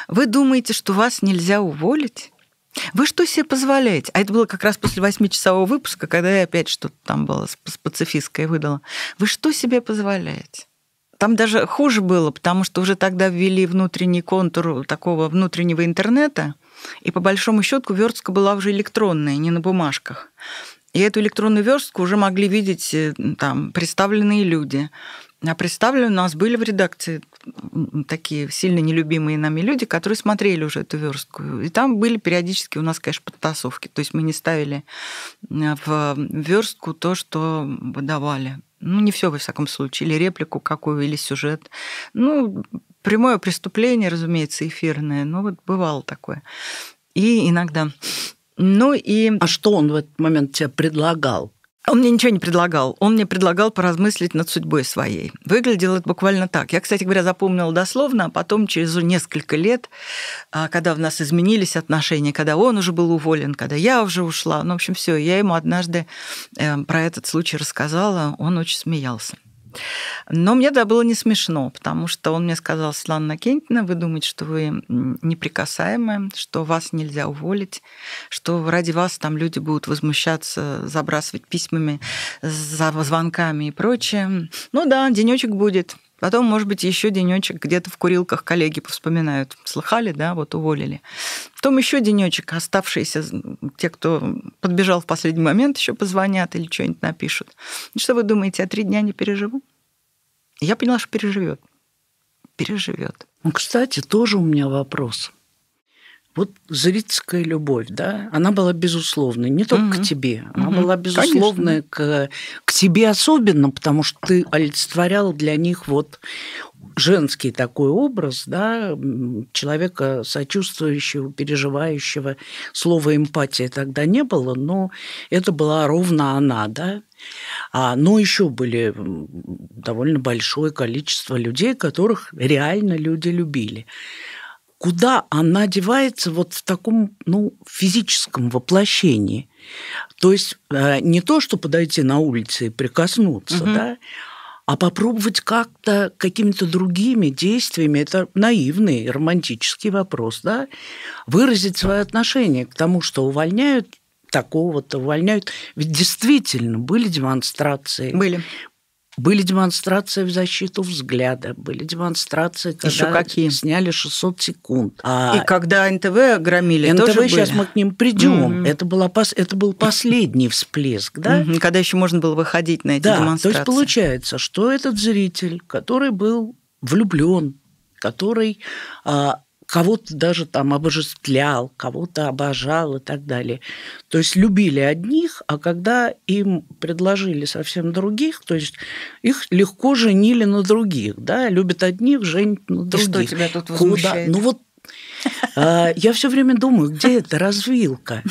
S1: вы думаете, что вас нельзя уволить? Вы что себе позволяете? А это было как раз после восьмичасового выпуска, когда я опять что-то там было с пацифисткой выдала. Вы что себе позволяете? Там даже хуже было, потому что уже тогда ввели внутренний контур такого внутреннего интернета, и по большому счету верстка была уже электронная, не на бумажках. И эту электронную верстку уже могли видеть э, там представленные люди. А представлю, у нас были в редакции такие сильно нелюбимые нами люди, которые смотрели уже эту верстку. И там были периодически у нас, конечно, подтасовки. То есть мы не ставили э, в верстку то, что выдавали ну, не все во всяком случае, или реплику какую, или сюжет. Ну, прямое преступление, разумеется, эфирное, но ну, вот бывало такое. И иногда. Ну и... А что он в этот момент тебе предлагал? Он мне ничего не предлагал. Он мне предлагал поразмыслить над судьбой своей. Выглядело это буквально так. Я, кстати говоря, запомнила дословно, а потом через несколько лет, а, когда у нас изменились отношения, когда он уже был уволен, когда я уже ушла, ну, в общем, все, я ему однажды э, про этот случай рассказала, он очень смеялся. Но мне да было не смешно, потому что он мне сказал, Светлана Накентина, вы думаете, что вы неприкасаемы, что вас нельзя уволить, что ради вас там люди будут возмущаться, забрасывать письмами, звонками и прочее. Ну да, денечек будет. Потом, может быть, еще денечек где-то в курилках коллеги вспоминают, Слыхали, да, вот уволили. Потом еще денечек, оставшиеся, те, кто подбежал в последний момент, еще позвонят или что-нибудь напишут. И ну, что вы думаете, я три дня не переживу? Я поняла, что переживет. Переживет.
S2: Ну, Кстати, тоже у меня вопрос. Вот зрительская любовь, да, она была безусловной, не только угу. к тебе, она угу. была безусловная к, к тебе особенно, потому что ты олицетворял для них вот женский такой образ, да, человека сочувствующего, переживающего. Слова эмпатия тогда не было, но это была ровно она, да. А, но еще были довольно большое количество людей, которых реально люди любили куда она девается вот в таком ну, физическом воплощении. То есть э, не то, что подойти на улице и прикоснуться, угу. да, а попробовать как-то какими-то другими действиями, это наивный, романтический вопрос, да, выразить свое отношение к тому, что увольняют такого-то, увольняют. Ведь действительно были демонстрации. Были. Были демонстрации в защиту взгляда, были демонстрации, когда Еще какие? сняли 600 секунд. А и когда НТВ громили, НТВ тоже сейчас были? мы к
S1: ним придем. Mm-hmm. Это,
S2: была, это был последний всплеск, да? Mm-hmm. Когда еще можно было выходить на эти да, демонстрации. То есть получается, что этот зритель, который был влюблен, который а, кого-то даже там обожествлял, кого-то обожал и так далее. То есть любили одних, а когда им предложили совсем других, то есть их легко женили на других, да, любят одних, женят на других. И что тебя тут возмущает? Куда? Ну вот а, я все время думаю, где эта развилка?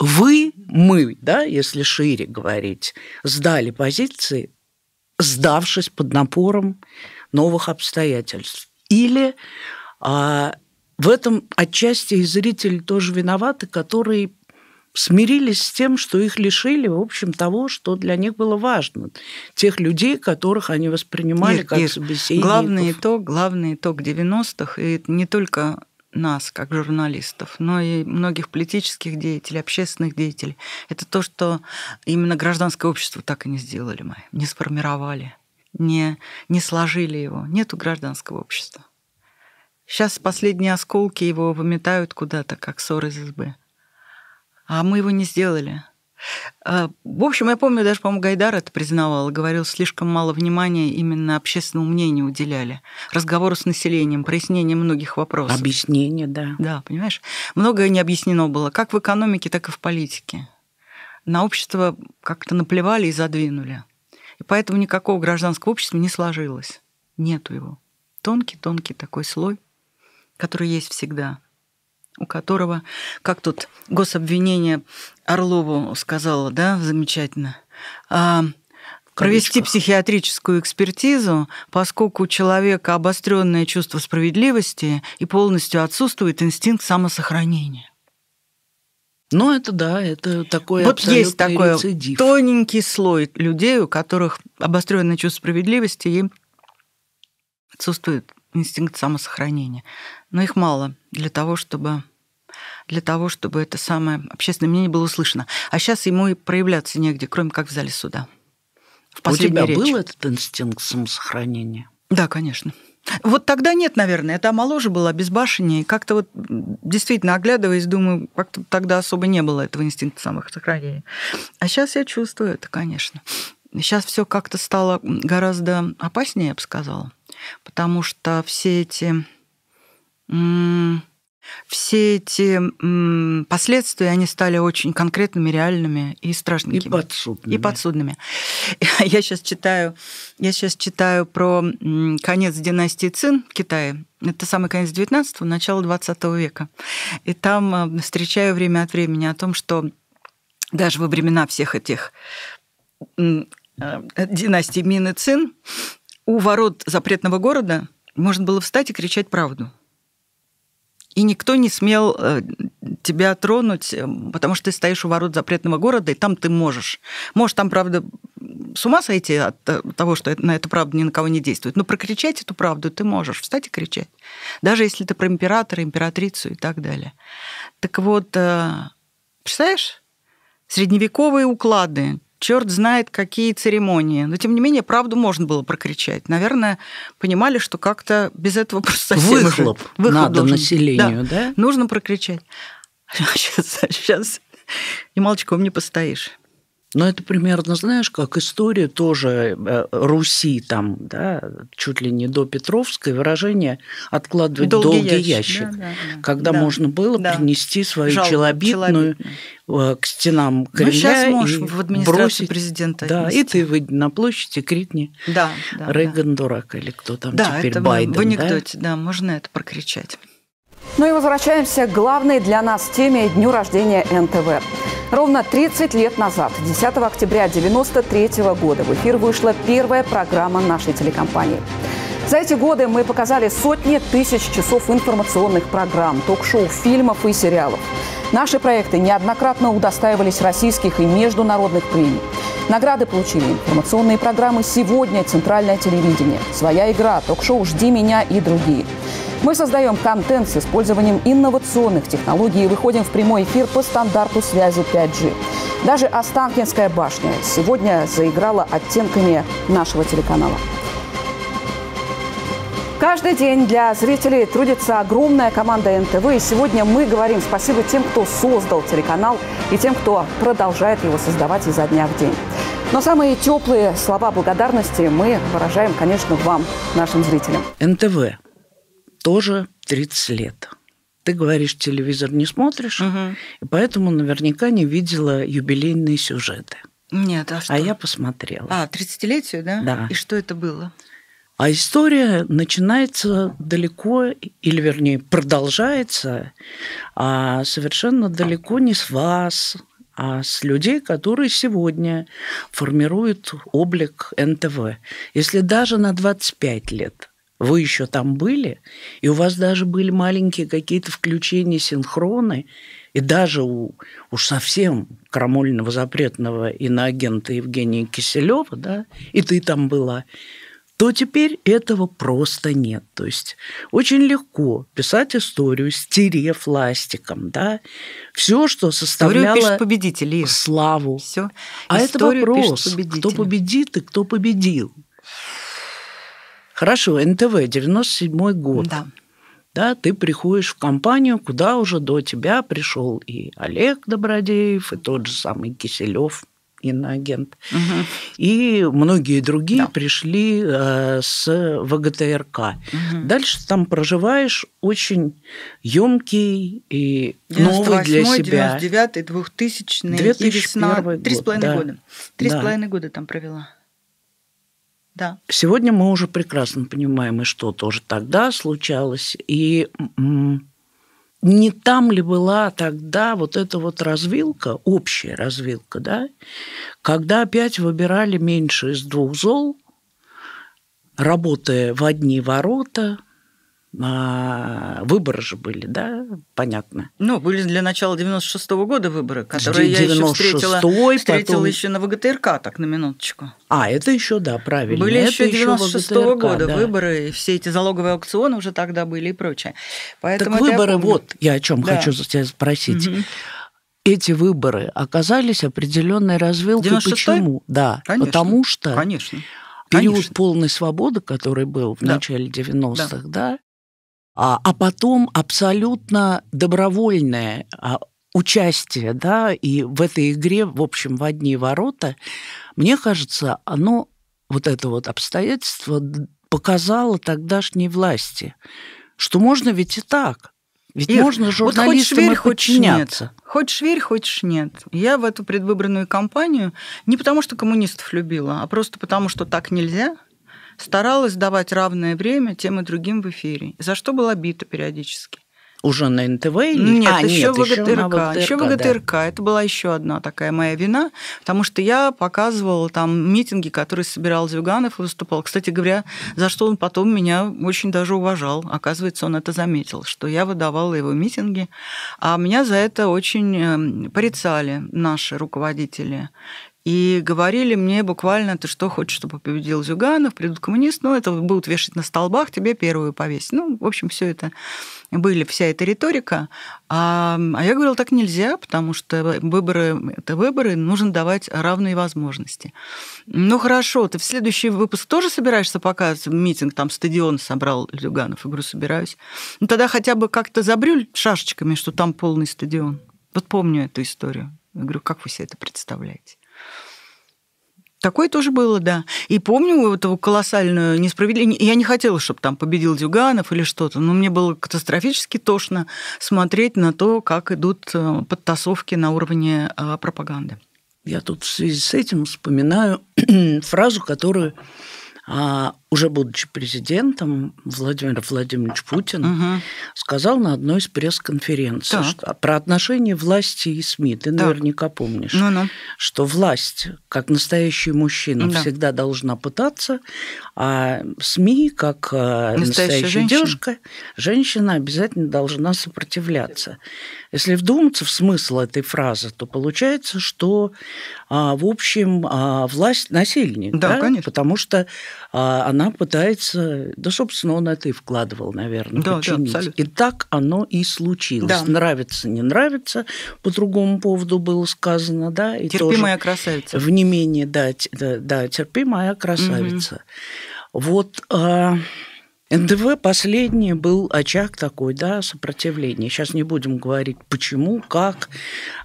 S2: Вы, мы, да, если шире говорить, сдали позиции, сдавшись под напором новых обстоятельств. Или а в этом отчасти и зрители тоже виноваты, которые смирились с тем, что их лишили, в общем, того, что для них было важно. Тех людей, которых они воспринимали Ир, как Ир, собеседников. Главный итог, главный
S1: итог 90-х, и не только нас, как журналистов, но и многих политических деятелей, общественных деятелей. Это то, что именно гражданское общество так и не сделали мы, не сформировали, не, не сложили его. Нету гражданского общества. Сейчас последние осколки его выметают куда-то, как ссор из избы. А мы его не сделали. А, в общем, я помню, даже, по-моему, Гайдар это признавал, говорил, слишком мало внимания именно общественному мнению уделяли. Разговору с населением, прояснение многих вопросов. Объяснение, да. Да, понимаешь? Многое не объяснено было, как в экономике, так и в политике. На общество как-то наплевали и задвинули. И поэтому никакого гражданского общества не сложилось. Нету его. Тонкий-тонкий такой слой – который есть всегда, у которого, как тут гособвинение Орлову сказала, да, замечательно, а, провести психиатрическую экспертизу, поскольку у человека обостренное чувство справедливости и полностью отсутствует инстинкт самосохранения.
S2: Ну, это да, это такое Вот есть такой рецидив.
S1: тоненький слой людей, у которых обостренное чувство справедливости и отсутствует инстинкт самосохранения но их мало для того, чтобы для того, чтобы это самое общественное мнение было услышано. А сейчас ему и проявляться негде, кроме как в зале суда. В У тебя речи. был этот
S2: инстинкт самосохранения? Да, конечно. Вот тогда
S1: нет, наверное. Я там моложе была, безбашеннее. И как-то вот действительно, оглядываясь, думаю, как-то тогда особо не было этого инстинкта самосохранения. А сейчас я чувствую это, конечно. Сейчас все как-то стало гораздо опаснее, я бы сказала. Потому что все эти все эти последствия, они стали очень конкретными, реальными и страшными. И подсудными. И подсудными. Я сейчас читаю, я сейчас читаю про конец династии Цин в Китае. Это самый конец 19-го, начало 20 века. И там э, встречаю время от времени о том, что даже во времена всех этих э, династий Мин и Цин у ворот запретного города можно было встать и кричать правду и никто не смел э, тебя тронуть, э, потому что ты стоишь у ворот запретного города, и там ты можешь. Можешь там, правда, с ума сойти от э, того, что на эту правду ни на кого не действует, но прокричать эту правду ты можешь, встать и кричать. Даже если ты про императора, императрицу и так далее. Так вот, представляешь, средневековые уклады, черт знает какие церемонии. Но, тем не менее, правду можно было прокричать. Наверное, понимали, что как-то без этого просто совсем... Выхлоп, Выхлоп надо должен... населению, да. да? Нужно прокричать. Сейчас,
S2: сейчас. И мальчиком не постоишь. Но это примерно, знаешь, как история тоже э, Руси там, да, чуть ли не до Петровской, выражение «откладывать долгий, долгий ящик», ящик да, да, когда да. можно было да. принести свою Жалко, челобитную челобитную э, к стенам ну, Кремля. Ну, сейчас можешь и в администрацию бросить,
S1: президента Да, отнести. и ты
S2: выйди на площадь и крикни да, да, «Рейган да. дурак» или кто там да, теперь, это Байден. в анекдоте, да? да, можно это прокричать.
S5: Ну и возвращаемся к главной для нас теме – дню рождения НТВ. Ровно 30 лет назад, 10 октября 1993 года, в эфир вышла первая программа нашей телекомпании. За эти годы мы показали сотни тысяч часов информационных программ, ток-шоу, фильмов и сериалов. Наши проекты неоднократно удостаивались российских и международных премий. Награды получили информационные программы «Сегодня», «Центральное телевидение», «Своя игра», «Ток-шоу «Жди меня» и другие. Мы создаем контент с использованием инновационных технологий и выходим в прямой эфир по стандарту связи 5G. Даже Останкинская башня сегодня заиграла оттенками нашего телеканала. Каждый день для зрителей трудится огромная команда НТВ. И сегодня мы говорим спасибо тем, кто создал телеканал и тем, кто продолжает его создавать изо дня в день. Но самые теплые слова благодарности мы выражаем, конечно, вам, нашим зрителям. НТВ
S2: тоже 30 лет. Ты говоришь, телевизор не смотришь, угу. и поэтому наверняка не видела юбилейные сюжеты. Нет, а, а что? А я посмотрела.
S1: А, 30 летие да? Да. И что это было?
S2: А история начинается далеко, или вернее продолжается, а совершенно далеко не с вас, а с людей, которые сегодня формируют облик НТВ. Если даже на 25 лет вы еще там были, и у вас даже были маленькие какие-то включения, синхроны, и даже у уж совсем крамольного запретного иноагента Евгения Киселева, да, и ты там была, то теперь этого просто нет. То есть очень легко писать историю, стерев ластиком, да, все, что составляло победители. славу. Все. А историю это вопрос, кто победит и кто победил. Хорошо, НТВ, 97-й год. Да. Да, ты приходишь в компанию, куда уже до тебя пришел и Олег Добродеев, и тот же самый Киселев иноагент. Угу. И многие другие да. пришли э, с ВГТРК. Угу. Дальше там проживаешь очень емкий и новый для себя.
S1: 99 2000 2001 Три с половиной года. Три с половиной года там провела.
S2: Да. Сегодня мы уже прекрасно понимаем, и что тоже тогда случалось. И не там ли была тогда вот эта вот развилка, общая развилка, да, когда опять выбирали меньше из двух зол, работая в одни ворота – а, выборы же были, да, понятно.
S1: Ну, были для начала
S2: 96-го
S1: года выборы, которые я еще встретила, встретила потом... еще на ВГТРК, так, на минуточку. А,
S2: это еще, да, правильно. Были это еще 96-го года да.
S1: выборы, и все эти залоговые аукционы уже тогда были и прочее. Поэтому так выборы, я вот я о чем да. хочу
S2: тебя спросить. Угу эти выборы оказались определенной развилкой. 96-й? Почему? Да. Конечно. Потому что конечно. период конечно. полной свободы, который был в да. начале 90-х, да. да, а, а потом абсолютно добровольное а, участие, да, и в этой игре, в общем, в одни ворота, мне кажется, оно, вот это вот обстоятельство показало тогдашней власти, что можно ведь и так. Ведь Ир, можно журналистам вот верь, и подчиняться. Нет.
S1: Хочешь верь, хочешь нет. Я в эту предвыборную кампанию не потому, что коммунистов любила, а просто потому, что так нельзя – старалась давать равное время тем и другим в эфире, за что была бита периодически.
S2: Уже на НТВ или нет? А, еще нет, ВГТРК. Еще, ВГТРК, ВГТРК.
S1: Да. Это была еще одна такая моя вина, потому что я показывала там митинги, которые собирал Зюганов и выступал. Кстати говоря, за что он потом меня очень даже уважал. Оказывается, он это заметил, что я выдавала его митинги, а меня за это очень эм, порицали наши руководители и говорили мне буквально, ты что хочешь, чтобы победил Зюганов, придут коммунисты, ну, это будут вешать на столбах, тебе первую повесить. Ну, в общем, все это были, вся эта риторика. А, а я говорила, так нельзя, потому что выборы – это выборы, нужно давать равные возможности. Ну, хорошо, ты в следующий выпуск тоже собираешься показывать митинг, там стадион собрал Зюганов? игру собираюсь. Ну, тогда хотя бы как-то забрюль шашечками, что там полный стадион. Вот помню эту историю. Я говорю, как вы себе это представляете? Такое тоже было, да. И помню эту колоссальную несправедливость. Я не хотела, чтобы там победил Дюганов или что-то, но мне было катастрофически тошно смотреть на то, как идут э, подтасовки на уровне э, пропаганды.
S2: Я тут в связи с этим вспоминаю фразу, которую а, уже будучи президентом, Владимир Владимирович Путин угу. сказал на одной из пресс-конференций что, про отношения власти и СМИ. Ты так. наверняка помнишь, ну -ну. что власть, как настоящий мужчина, да. всегда должна пытаться, а СМИ, как э, настоящая, настоящая девушка, женщина обязательно должна сопротивляться. Если вдуматься в смысл этой фразы, то получается, что, а, в общем, а, власть насильник, да, да? Конечно. потому что а она пытается, да, собственно, он это и вкладывал, наверное, да, починить. Да, и так оно и случилось. Да. Нравится, не нравится, по другому поводу было сказано, да. И терпимая тоже красавица. В не менее, да, да, да терпимая красавица. Угу. Вот... А, НДВ последний был очаг такой, да, сопротивления. Сейчас не будем говорить, почему, как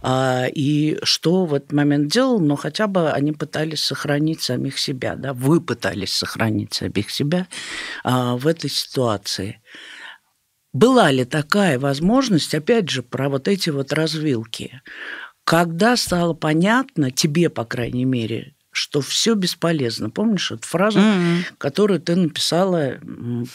S2: а, и что в этот момент делал, но хотя бы они пытались сохранить самих себя, да, вы пытались сохранить самих себя а, в этой ситуации. Была ли такая возможность, опять же, про вот эти вот развилки? Когда стало понятно, тебе, по крайней мере, что все бесполезно. Помнишь эту фразу, mm-hmm. которую ты написала,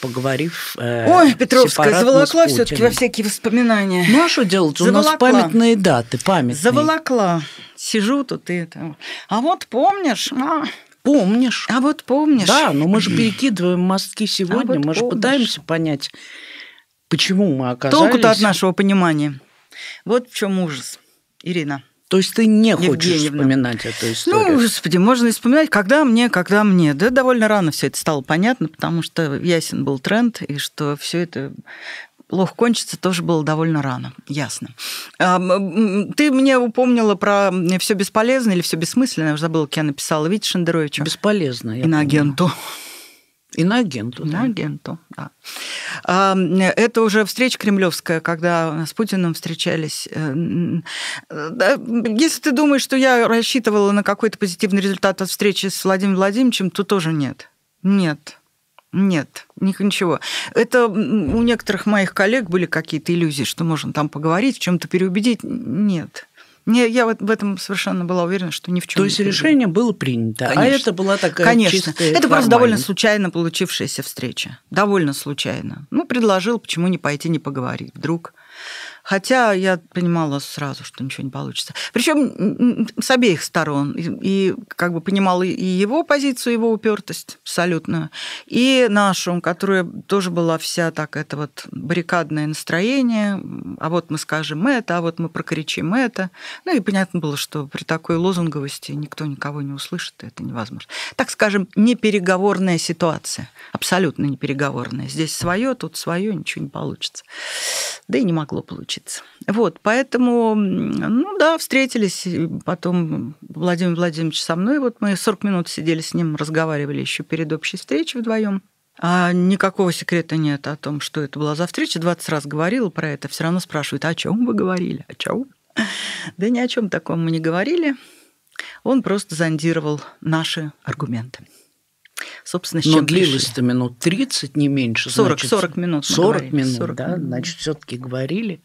S2: поговорив э, Ой, Петровская, заволокла все таки во
S1: всякие воспоминания. Ну, а что делать? Заволокла. У нас памятные
S2: даты, памятные. Заволокла. Сижу тут и это. А вот помнишь... А... Помнишь. А вот помнишь. Да, но мы же перекидываем мостки сегодня, а вот мы же помнишь. пытаемся понять, почему мы оказались... Толку-то от нашего понимания. Вот в чем ужас, Ирина. То есть ты не Евгеньевна. хочешь вспоминать эту ну,
S1: историю? Ну, господи, можно и вспоминать, когда мне, когда мне. Да, довольно рано все это стало понятно, потому что ясен был тренд, и что все это плохо кончится, тоже было довольно рано, ясно. Ты мне упомнила про все бесполезно или все бессмысленно, я уже забыла, как я написала, видишь, Шендеровичу? Бесполезно. Я Иноагенту. Понимаю. И на агенту, на да. да. Это уже встреча кремлевская, когда с Путиным встречались. Э, Если ты думаешь, что я рассчитывала на какой-то позитивный результат от встречи с Владимиром Владимировичем, то тоже нет. Нет. Нет, ничего. Это у некоторых моих коллег были какие-то иллюзии, что можно там поговорить, в чем-то переубедить. Нет. Не, я вот в этом совершенно была уверена, что ни в чем. То есть решение было, принято, а Конечно. а это была такая Конечно. чистая Это просто довольно случайно получившаяся встреча. Довольно случайно. Ну, предложил, почему не пойти, не поговорить. Вдруг Хотя я понимала сразу, что ничего не получится. Причем с обеих сторон. И, и как бы понимала и его позицию, его упертость абсолютно, и нашу, которая тоже была вся так, это вот баррикадное настроение. А вот мы скажем это, а вот мы прокричим это. Ну и понятно было, что при такой лозунговости никто никого не услышит, и это невозможно. Так скажем, непереговорная ситуация. Абсолютно непереговорная. Здесь свое, тут свое, ничего не получится. Да и не могло получиться месяц. Вот, поэтому, ну да, встретились, потом Владимир Владимирович со мной, вот мы 40 минут сидели с ним, разговаривали еще перед общей встречей вдвоем. А никакого секрета нет о том, что это была за встреча. 20 раз говорила про это, все равно спрашивают, о чем вы говорили, о чем? Да ни о чем таком мы не говорили. Он просто зондировал наши аргументы. Собственно, с чем Но длилось-то
S2: минут 30, не меньше. 40, значит, 40 минут. 40 говорили. минут, 40 да, минут. значит,
S1: все-таки говорили.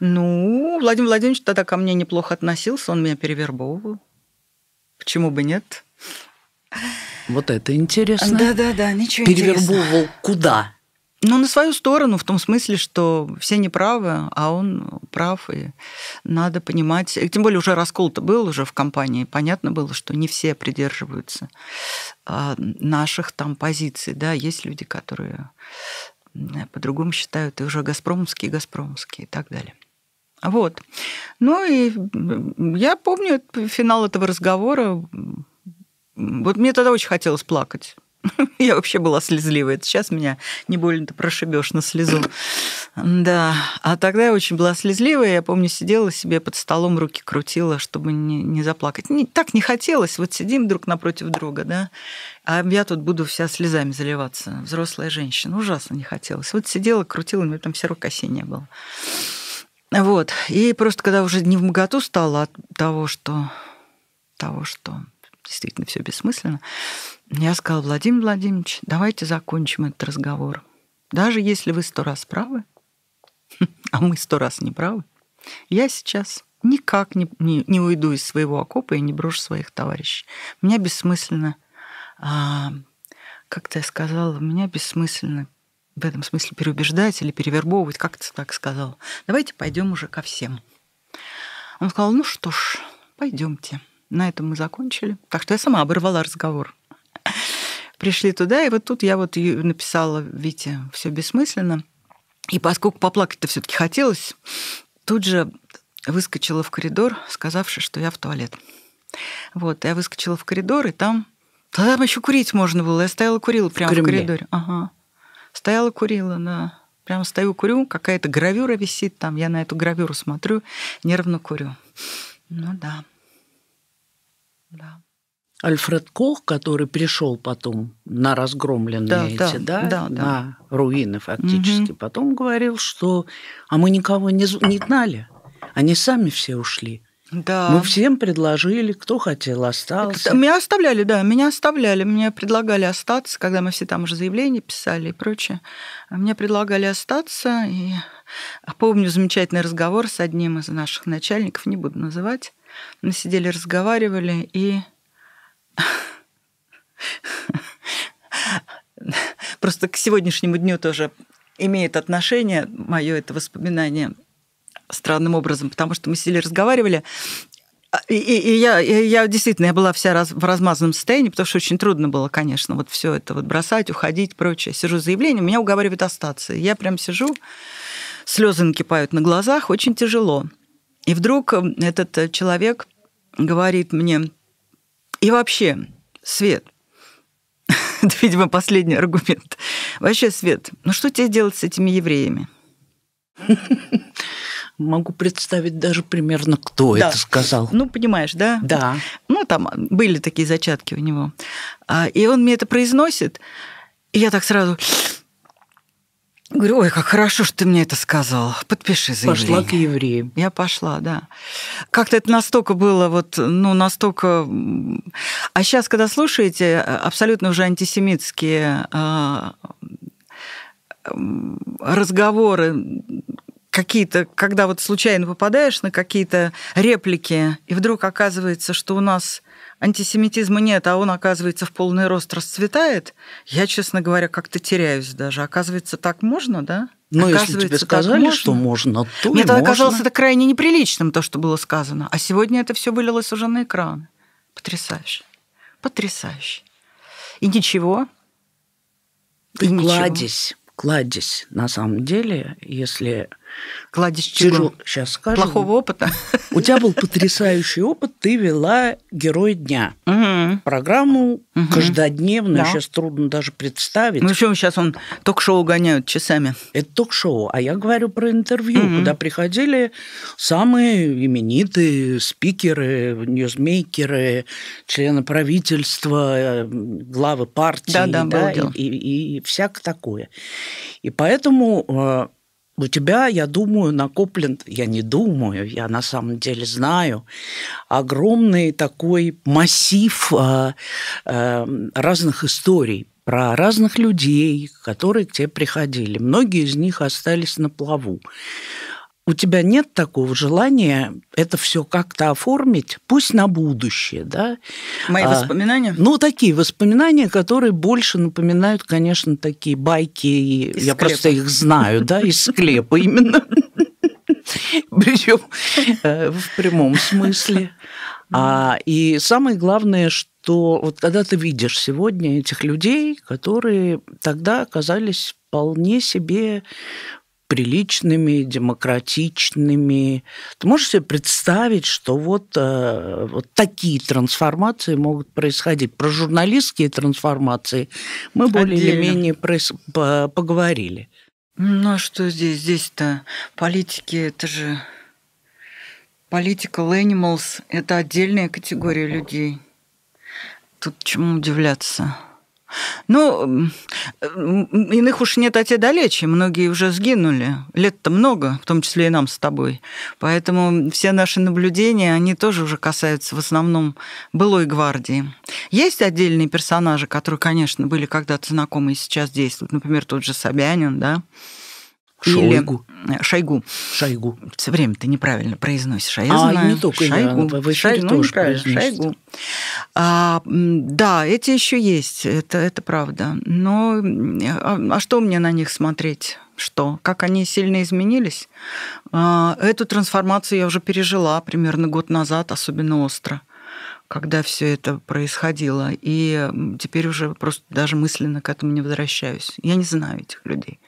S1: Ну, Владимир Владимирович тогда ко мне неплохо относился, он меня перевербовывал. Почему бы нет?
S2: Вот это интересно.
S1: Да-да-да, ничего Перевербовывал интересного. куда? Ну, на свою сторону, в том смысле, что все неправы, а он прав, и надо понимать. И тем более уже раскол-то был уже в компании, понятно было, что не все придерживаются а, наших там позиций, да, есть люди, которые по-другому считают, и уже «Газпромовские», «Газпромовские» и так далее. Вот. Ну и я помню финал этого разговора. Вот мне тогда очень хотелось плакать. Я вообще была слезливая. Это сейчас меня не больно-то прошибешь на слезу. Да. А тогда я очень была слезливая. Я помню, сидела себе под столом, руки крутила, чтобы не, не заплакать. Не, так не хотелось. Вот сидим друг напротив друга, да. А я тут буду вся слезами заливаться. Взрослая женщина. Ужасно не хотелось. Вот сидела, крутила, у меня там все рука синяя была. Вот. И просто когда уже не в моготу стало от того, что, того, что действительно все бессмысленно, я сказала, Владимир Владимирович, давайте закончим этот разговор. Даже если вы сто раз правы, а мы сто раз не правы, я сейчас никак не, не, не уйду из своего окопа и не брошу своих товарищей. Меня бессмысленно, а, как-то я сказала, меня бессмысленно в этом смысле переубеждать или перевербовывать, как ты так сказал. Давайте пойдем уже ко всем. Он сказал, ну что ж, пойдемте. На этом мы закончили. Так что я сама оборвала разговор. Пришли туда, и вот тут я вот написала Вите, все бессмысленно. И поскольку поплакать-то все-таки хотелось, тут же выскочила в коридор, сказавши, что я в туалет. Вот, я выскочила в коридор, и там... Да там еще курить можно было. Я стояла, курила прямо в, в коридоре. Ага. Стояла, курила на... Прям стою, курю, какая-то гравюра висит там, я на эту гравюру смотрю, нервно курю. Ну да.
S2: Да. Альфред Кох, который пришел потом на разгромленные да, эти, да, да, да, на да. руины фактически, угу. потом говорил, что а мы никого не, не гнали, они сами все ушли. Да. Мы всем предложили, кто хотел, остался. Меня оставляли, да, меня оставляли.
S1: Мне предлагали остаться, когда мы все там уже заявления писали и прочее. А мне предлагали остаться. И а помню замечательный разговор с одним из наших начальников, не буду называть. Мы сидели, разговаривали, и просто к сегодняшнему дню тоже имеет отношение мое это воспоминание – странным образом, потому что мы сидели, разговаривали, а, и, и, и я, и я действительно, я была вся раз, в размазанном состоянии, потому что очень трудно было, конечно, вот все это вот бросать, уходить, прочее. Сижу заявление, меня уговаривают остаться. Я прям сижу, слезы накипают на глазах, очень тяжело. И вдруг эм, этот э, человек говорит мне, и вообще, Свет, это, видимо, последний аргумент. Вообще, Свет, ну что тебе делать с этими евреями? Могу представить даже примерно, кто да. это сказал. Ну, понимаешь, да? Да. Ну, там были такие зачатки у него. А, и он мне это произносит, и я так сразу... Говорю, ой, как хорошо, что ты мне это сказал. Подпиши заявление. Пошла к евреям. Я пошла, да. Как-то это настолько было, вот, ну, настолько... А сейчас, когда слушаете абсолютно уже антисемитские а, разговоры, какие-то, когда вот случайно попадаешь на какие-то реплики, и вдруг оказывается, что у нас антисемитизма нет, а он, оказывается, в полный рост расцветает, я, честно говоря, как-то теряюсь даже. Оказывается, так можно, да? Ну, если тебе сказали, можно. что
S2: можно, то Мне тогда казалось это
S1: крайне неприличным, то, что было сказано. А сегодня это все вылилось уже на экран. Потрясающе. Потрясающе.
S2: И ничего. И, и ничего. кладезь, на самом деле, если кладезь чего? сейчас скажу Плохого опыта. У тебя был потрясающий опыт, ты вела «Герой дня». Угу. Программу угу. каждодневную, да. сейчас трудно даже представить. Ну, чем сейчас он ток-шоу гоняют часами. Это ток-шоу, а я говорю про интервью, угу. куда приходили самые именитые спикеры, ньюзмейкеры, члены правительства, э, главы партии да, да, да, и, и, и всякое такое. И поэтому э, у тебя, я думаю, накоплен, я не думаю, я на самом деле знаю, огромный такой массив а, а, разных историй про разных людей, которые к тебе приходили. Многие из них остались на плаву у тебя нет такого желания это все как-то оформить, пусть на будущее, да? Мои а, воспоминания? Ну, такие воспоминания, которые больше напоминают, конечно, такие байки, из я склепа. просто их знаю, да, из склепа именно. Причем э, в прямом смысле. А, и самое главное, что вот когда ты видишь сегодня этих людей, которые тогда оказались вполне себе приличными, демократичными. Ты можешь себе представить, что вот, э, вот такие трансформации могут происходить? Про журналистские трансформации мы Отдельно. более или менее проис... поговорили.
S1: Ну а что здесь? Здесь-то политики, это же политика animals, это отдельная категория людей. Тут чему удивляться? Ну, иных уж нет, а те далече. Многие уже сгинули. Лет-то много, в том числе и нам с тобой. Поэтому все наши наблюдения, они тоже уже касаются в основном былой гвардии. Есть отдельные персонажи, которые, конечно, были когда-то знакомы и сейчас действуют. Например, тот же Собянин, да,
S2: Шойгу.
S1: Или э, Шойгу. Шойгу. Все время ты неправильно произносишь. А я а, знаю. не только Шойгу. я. В Шойгу, тоже Шойгу. А, да, эти еще есть, это, это правда. Но а, а что мне на них смотреть? Что? Как они сильно изменились? А, эту трансформацию я уже пережила примерно год назад, особенно остро когда все это происходило. И теперь уже просто даже мысленно к этому не возвращаюсь. Я не знаю этих людей.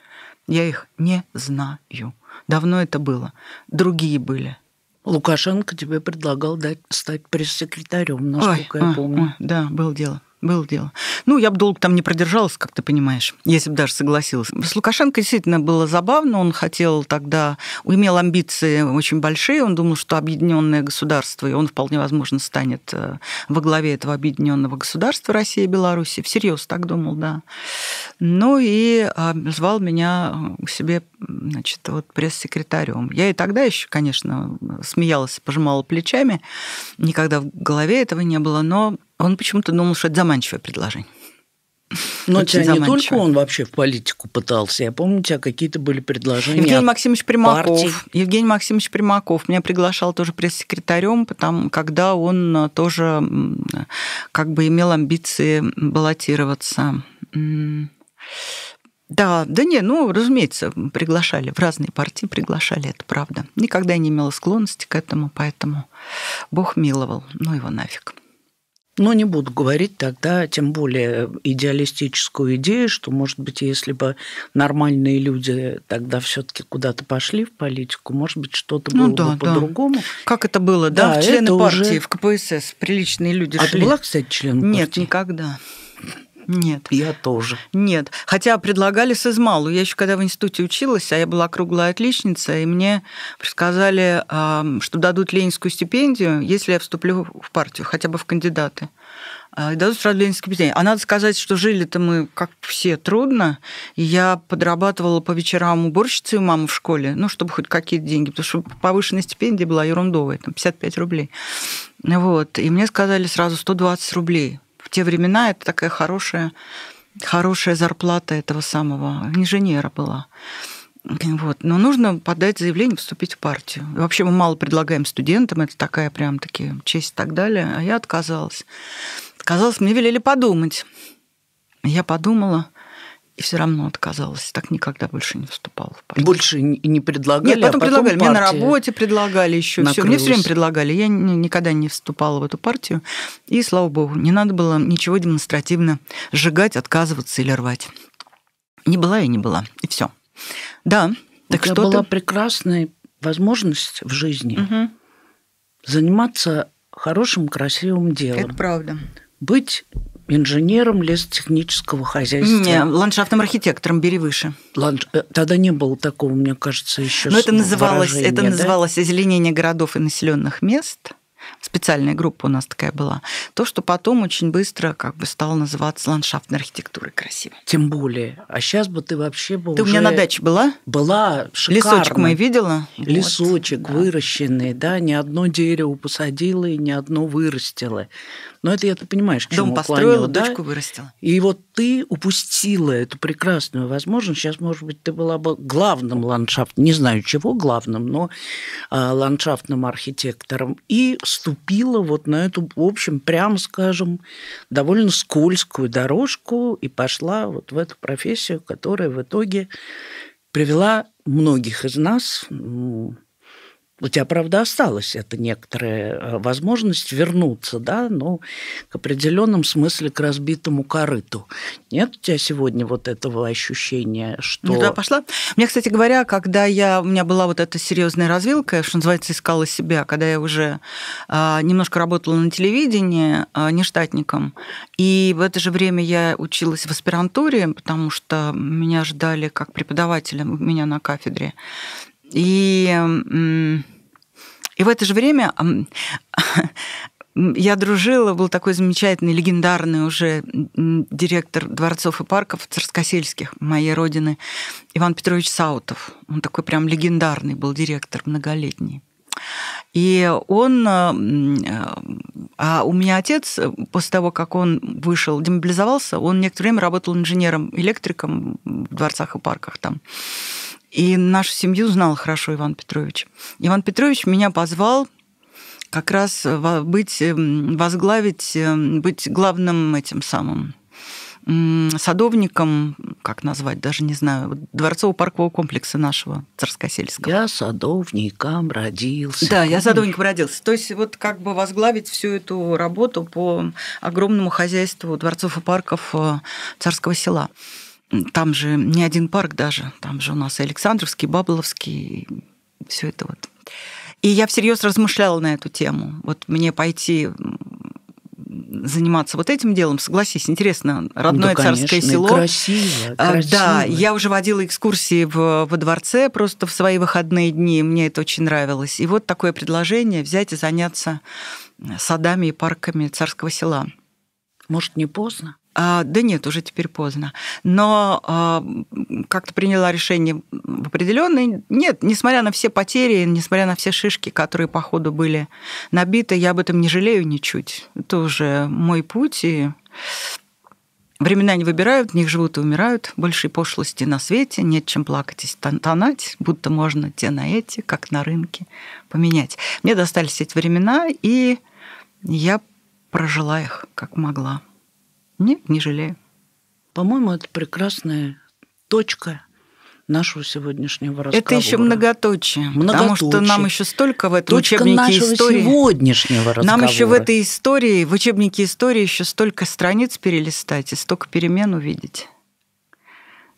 S1: Я их не знаю. Давно это было. Другие были. Лукашенко тебе предлагал
S2: дать, стать пресс-секретарем, насколько ой, я помню. Ой, да, было дело.
S1: Было дело. Ну, я бы долго там не продержалась, как ты понимаешь, если бы даже согласилась. С Лукашенко действительно было забавно. Он хотел тогда, имел амбиции очень большие. Он думал, что объединенное государство, и он вполне возможно станет э, во главе этого объединенного государства России и Беларуси. Всерьез так думал, да. Ну и а, звал меня к себе, значит, вот пресс-секретарем. Я и тогда еще, конечно, смеялась, пожимала плечами. Никогда в голове этого не было, но он почему-то думал, что это заманчивое предложение. Но тебя не только
S2: он вообще в политику пытался. Я помню, у тебя какие-то были
S1: предложения. Евгений Максимович Примаков. Партии. Евгений Максимович Примаков меня приглашал тоже пресс-секретарем, потому, когда он э, тоже как бы имел амбиции баллотироваться. Да, да не, ну, разумеется, приглашали, в разные партии приглашали, это правда. Никогда я не имела склонности к этому, поэтому
S2: Бог миловал, ну его нафиг. Но ну, не буду говорить тогда, тем более э, идеалистическую идею, что, может быть, если бы нормальные люди тогда все-таки куда-то пошли в политику, может быть, что-то ну, было да, бы да. по-другому. Как это было, да, да в члены партии, уже... в
S1: КПСС приличные
S2: люди а шли. А была, кстати, член партии? Нет, никогда. Нет. Я тоже.
S1: Нет. Хотя предлагали с измалу. Я еще когда в институте училась, а я была круглая отличница, и мне предсказали, что дадут ленинскую стипендию, если я вступлю в партию, хотя бы в кандидаты. А, и дадут сразу ленинскую стипендию. А надо сказать, что жили-то мы, как все, трудно. И я подрабатывала по вечерам уборщицей у мамы в школе, ну, чтобы хоть какие-то деньги, потому что повышенная стипендия была ерундовая, там, 55 рублей. Вот. И мне сказали сразу 120 рублей в те времена это такая хорошая, хорошая зарплата этого самого инженера была. Вот. Но нужно подать заявление, вступить в партию. вообще мы мало предлагаем студентам, это такая прям таки честь и так далее. А я отказалась. Отказалась, мне велели подумать. Я подумала, и все равно отказалась. Так никогда больше не вступала в партию.
S2: Больше не предлагали? Нет, а потом, а потом предлагали. Мне на работе предлагали еще все. Мне все время
S1: предлагали. Я никогда не вступала в эту партию. И, слава богу, не надо было ничего демонстративно сжигать, отказываться или рвать. Не была я не была. И все. Да.
S2: Так Это что была прекрасная возможность в жизни угу. заниматься хорошим, красивым делом. Это правда. Быть инженером лесотехнического хозяйства. Не, ландшафтным архитектором, бери выше. Ланд... Э, тогда не было такого, мне кажется, еще.
S1: Но это называлось, это да? называлось озеленение городов и населенных мест. Специальная группа у нас такая была. То, что потом очень быстро как бы стало называться
S2: ландшафтной архитектурой красивой. Тем более. А сейчас бы ты вообще была. Ты уже... у меня на даче была? Была шикарно. Лесочек мы видела. Лесочек вот, выращенный, да. да, ни одно дерево посадила и ни одно вырастило. Но это я, ты понимаешь, к Дом построила, да? дочку вырастила. И вот ты упустила эту прекрасную возможность. Сейчас, может быть, ты была бы главным ландшафтом, не знаю чего главным, но а, ландшафтным архитектором. И ступила вот на эту, в общем, прям скажем, довольно скользкую дорожку и пошла вот в эту профессию, которая в итоге привела многих из нас ну, у тебя, правда, осталась эта некоторая э, возможность вернуться, да, ну, к определенном смысле к разбитому корыту. Нет у тебя сегодня вот этого ощущения, что... Не туда пошла. Мне, кстати говоря,
S1: когда я... У меня была вот эта серьезная развилка, что называется, искала себя, когда я уже а, немножко работала на телевидении а, нештатником, и в это же время я училась в аспирантуре, потому что меня ждали как преподавателя у меня на кафедре. И, и в это же время я дружила, был такой замечательный, легендарный уже директор дворцов и парков царскосельских моей родины Иван Петрович Саутов. Он такой прям легендарный был директор многолетний. И он, э, а у меня отец, после того, как он вышел, демобилизовался, он некоторое время работал инженером-электриком в дворцах и парках там. И нашу семью знал хорошо Иван Петрович. Иван Петрович меня позвал как раз э, быть, эм, возглавить, э, быть главным этим самым садовником, как назвать, даже не знаю, дворцово-паркового комплекса нашего
S2: Царскосельского. Я садовником родился. Да, я садовником
S1: родился. То есть вот как бы возглавить всю эту работу по огромному хозяйству дворцов и парков э, Царского села. Там же не один парк даже, там же у нас и Александровский, и Бабыловский, и все это вот. И я всерьез размышляла на эту тему. Вот мне пойти заниматься вот этим делом, согласись, интересно, родное да, конечно, царское село. Красиво, а, красиво. Да, я уже водила экскурсии в, во дворце просто в свои выходные дни, мне это очень нравилось. И вот такое предложение взять и заняться садами и парками царского села. Может, не поздно? А, да нет, уже теперь поздно. Но а, как-то приняла решение в Нет, несмотря на все потери, несмотря на все шишки, которые по ходу были набиты, я об этом не жалею ничуть. Это уже мой путь, и Времена не выбирают, в них живут и умирают. Больше пошлости на свете, нет чем плакать и тонать, будто можно те на эти, как на рынке, поменять. Мне достались эти времена,
S2: и я прожила их как могла. Нет, не жалею. По-моему, это прекрасная точка нашего сегодняшнего разговора. Это еще
S1: многоточие, многоточие. Потому что нам еще столько в этом Точка учебнике нашего истории.
S2: сегодняшнего разговора. Нам еще в этой
S1: истории, в учебнике истории еще столько страниц перелистать и столько перемен увидеть.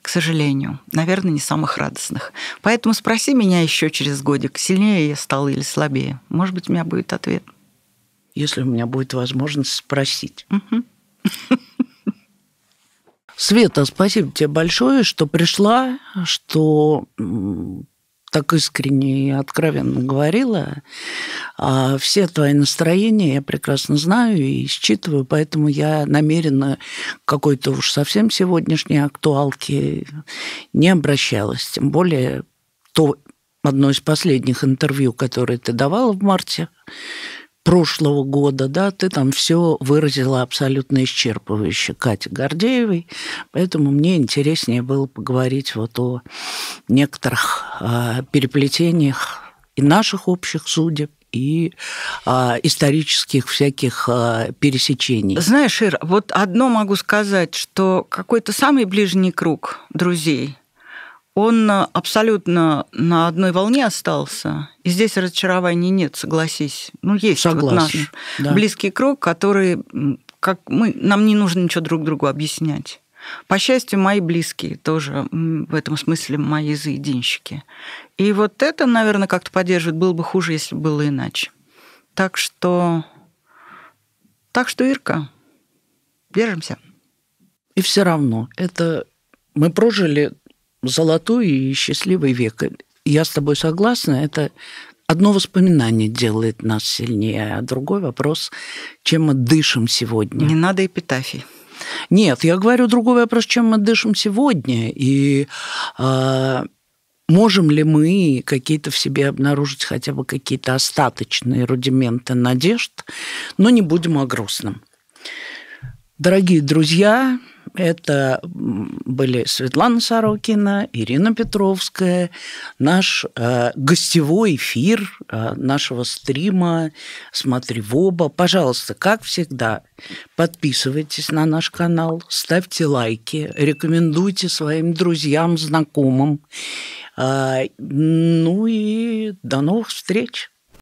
S1: К сожалению, наверное, не самых радостных. Поэтому спроси меня еще через годик, сильнее я стала или слабее. Может быть, у меня будет ответ.
S2: Если у меня будет возможность спросить. Угу. Света, спасибо тебе большое, что пришла, что так искренне и откровенно говорила. А все твои настроения я прекрасно знаю и считываю, поэтому я намеренно какой-то уж совсем сегодняшней актуалки не обращалась. Тем более то одно из последних интервью, которое ты давала в марте, прошлого года, да, ты там все выразила абсолютно исчерпывающе Кате Гордеевой, поэтому мне интереснее было поговорить вот о некоторых э, переплетениях и наших общих судеб, и а, исторических всяких а, пересечений. Знаешь, Ир, вот одно могу сказать,
S1: что какой-то самый ближний круг друзей он э, абсолютно на одной волне остался. И здесь разочарований нет, согласись. Ну, есть Согласна, вот наш да. близкий круг, который как мы, нам не нужно ничего друг другу объяснять. По счастью, мои близкие тоже в этом смысле мои заединщики. И вот это, наверное, как-то поддерживает. Было бы хуже, если было иначе. Так что,
S2: так что, Ирка, держимся. И все равно это мы прожили золотой и счастливый век. Я с тобой согласна, это одно воспоминание делает нас сильнее, а другой вопрос, чем мы дышим сегодня. Не надо эпитафий. Нет, я говорю другой вопрос, чем мы дышим сегодня, и э, можем ли мы какие-то в себе обнаружить хотя бы какие-то остаточные рудименты надежд, но не будем о грустном. Дорогие друзья, это были Светлана Сорокина, Ирина Петровская, наш э, гостевой эфир э, нашего стрима «Смотри в оба». Пожалуйста, как всегда, подписывайтесь на наш канал, ставьте лайки, рекомендуйте своим друзьям, знакомым. Э, ну и до новых встреч!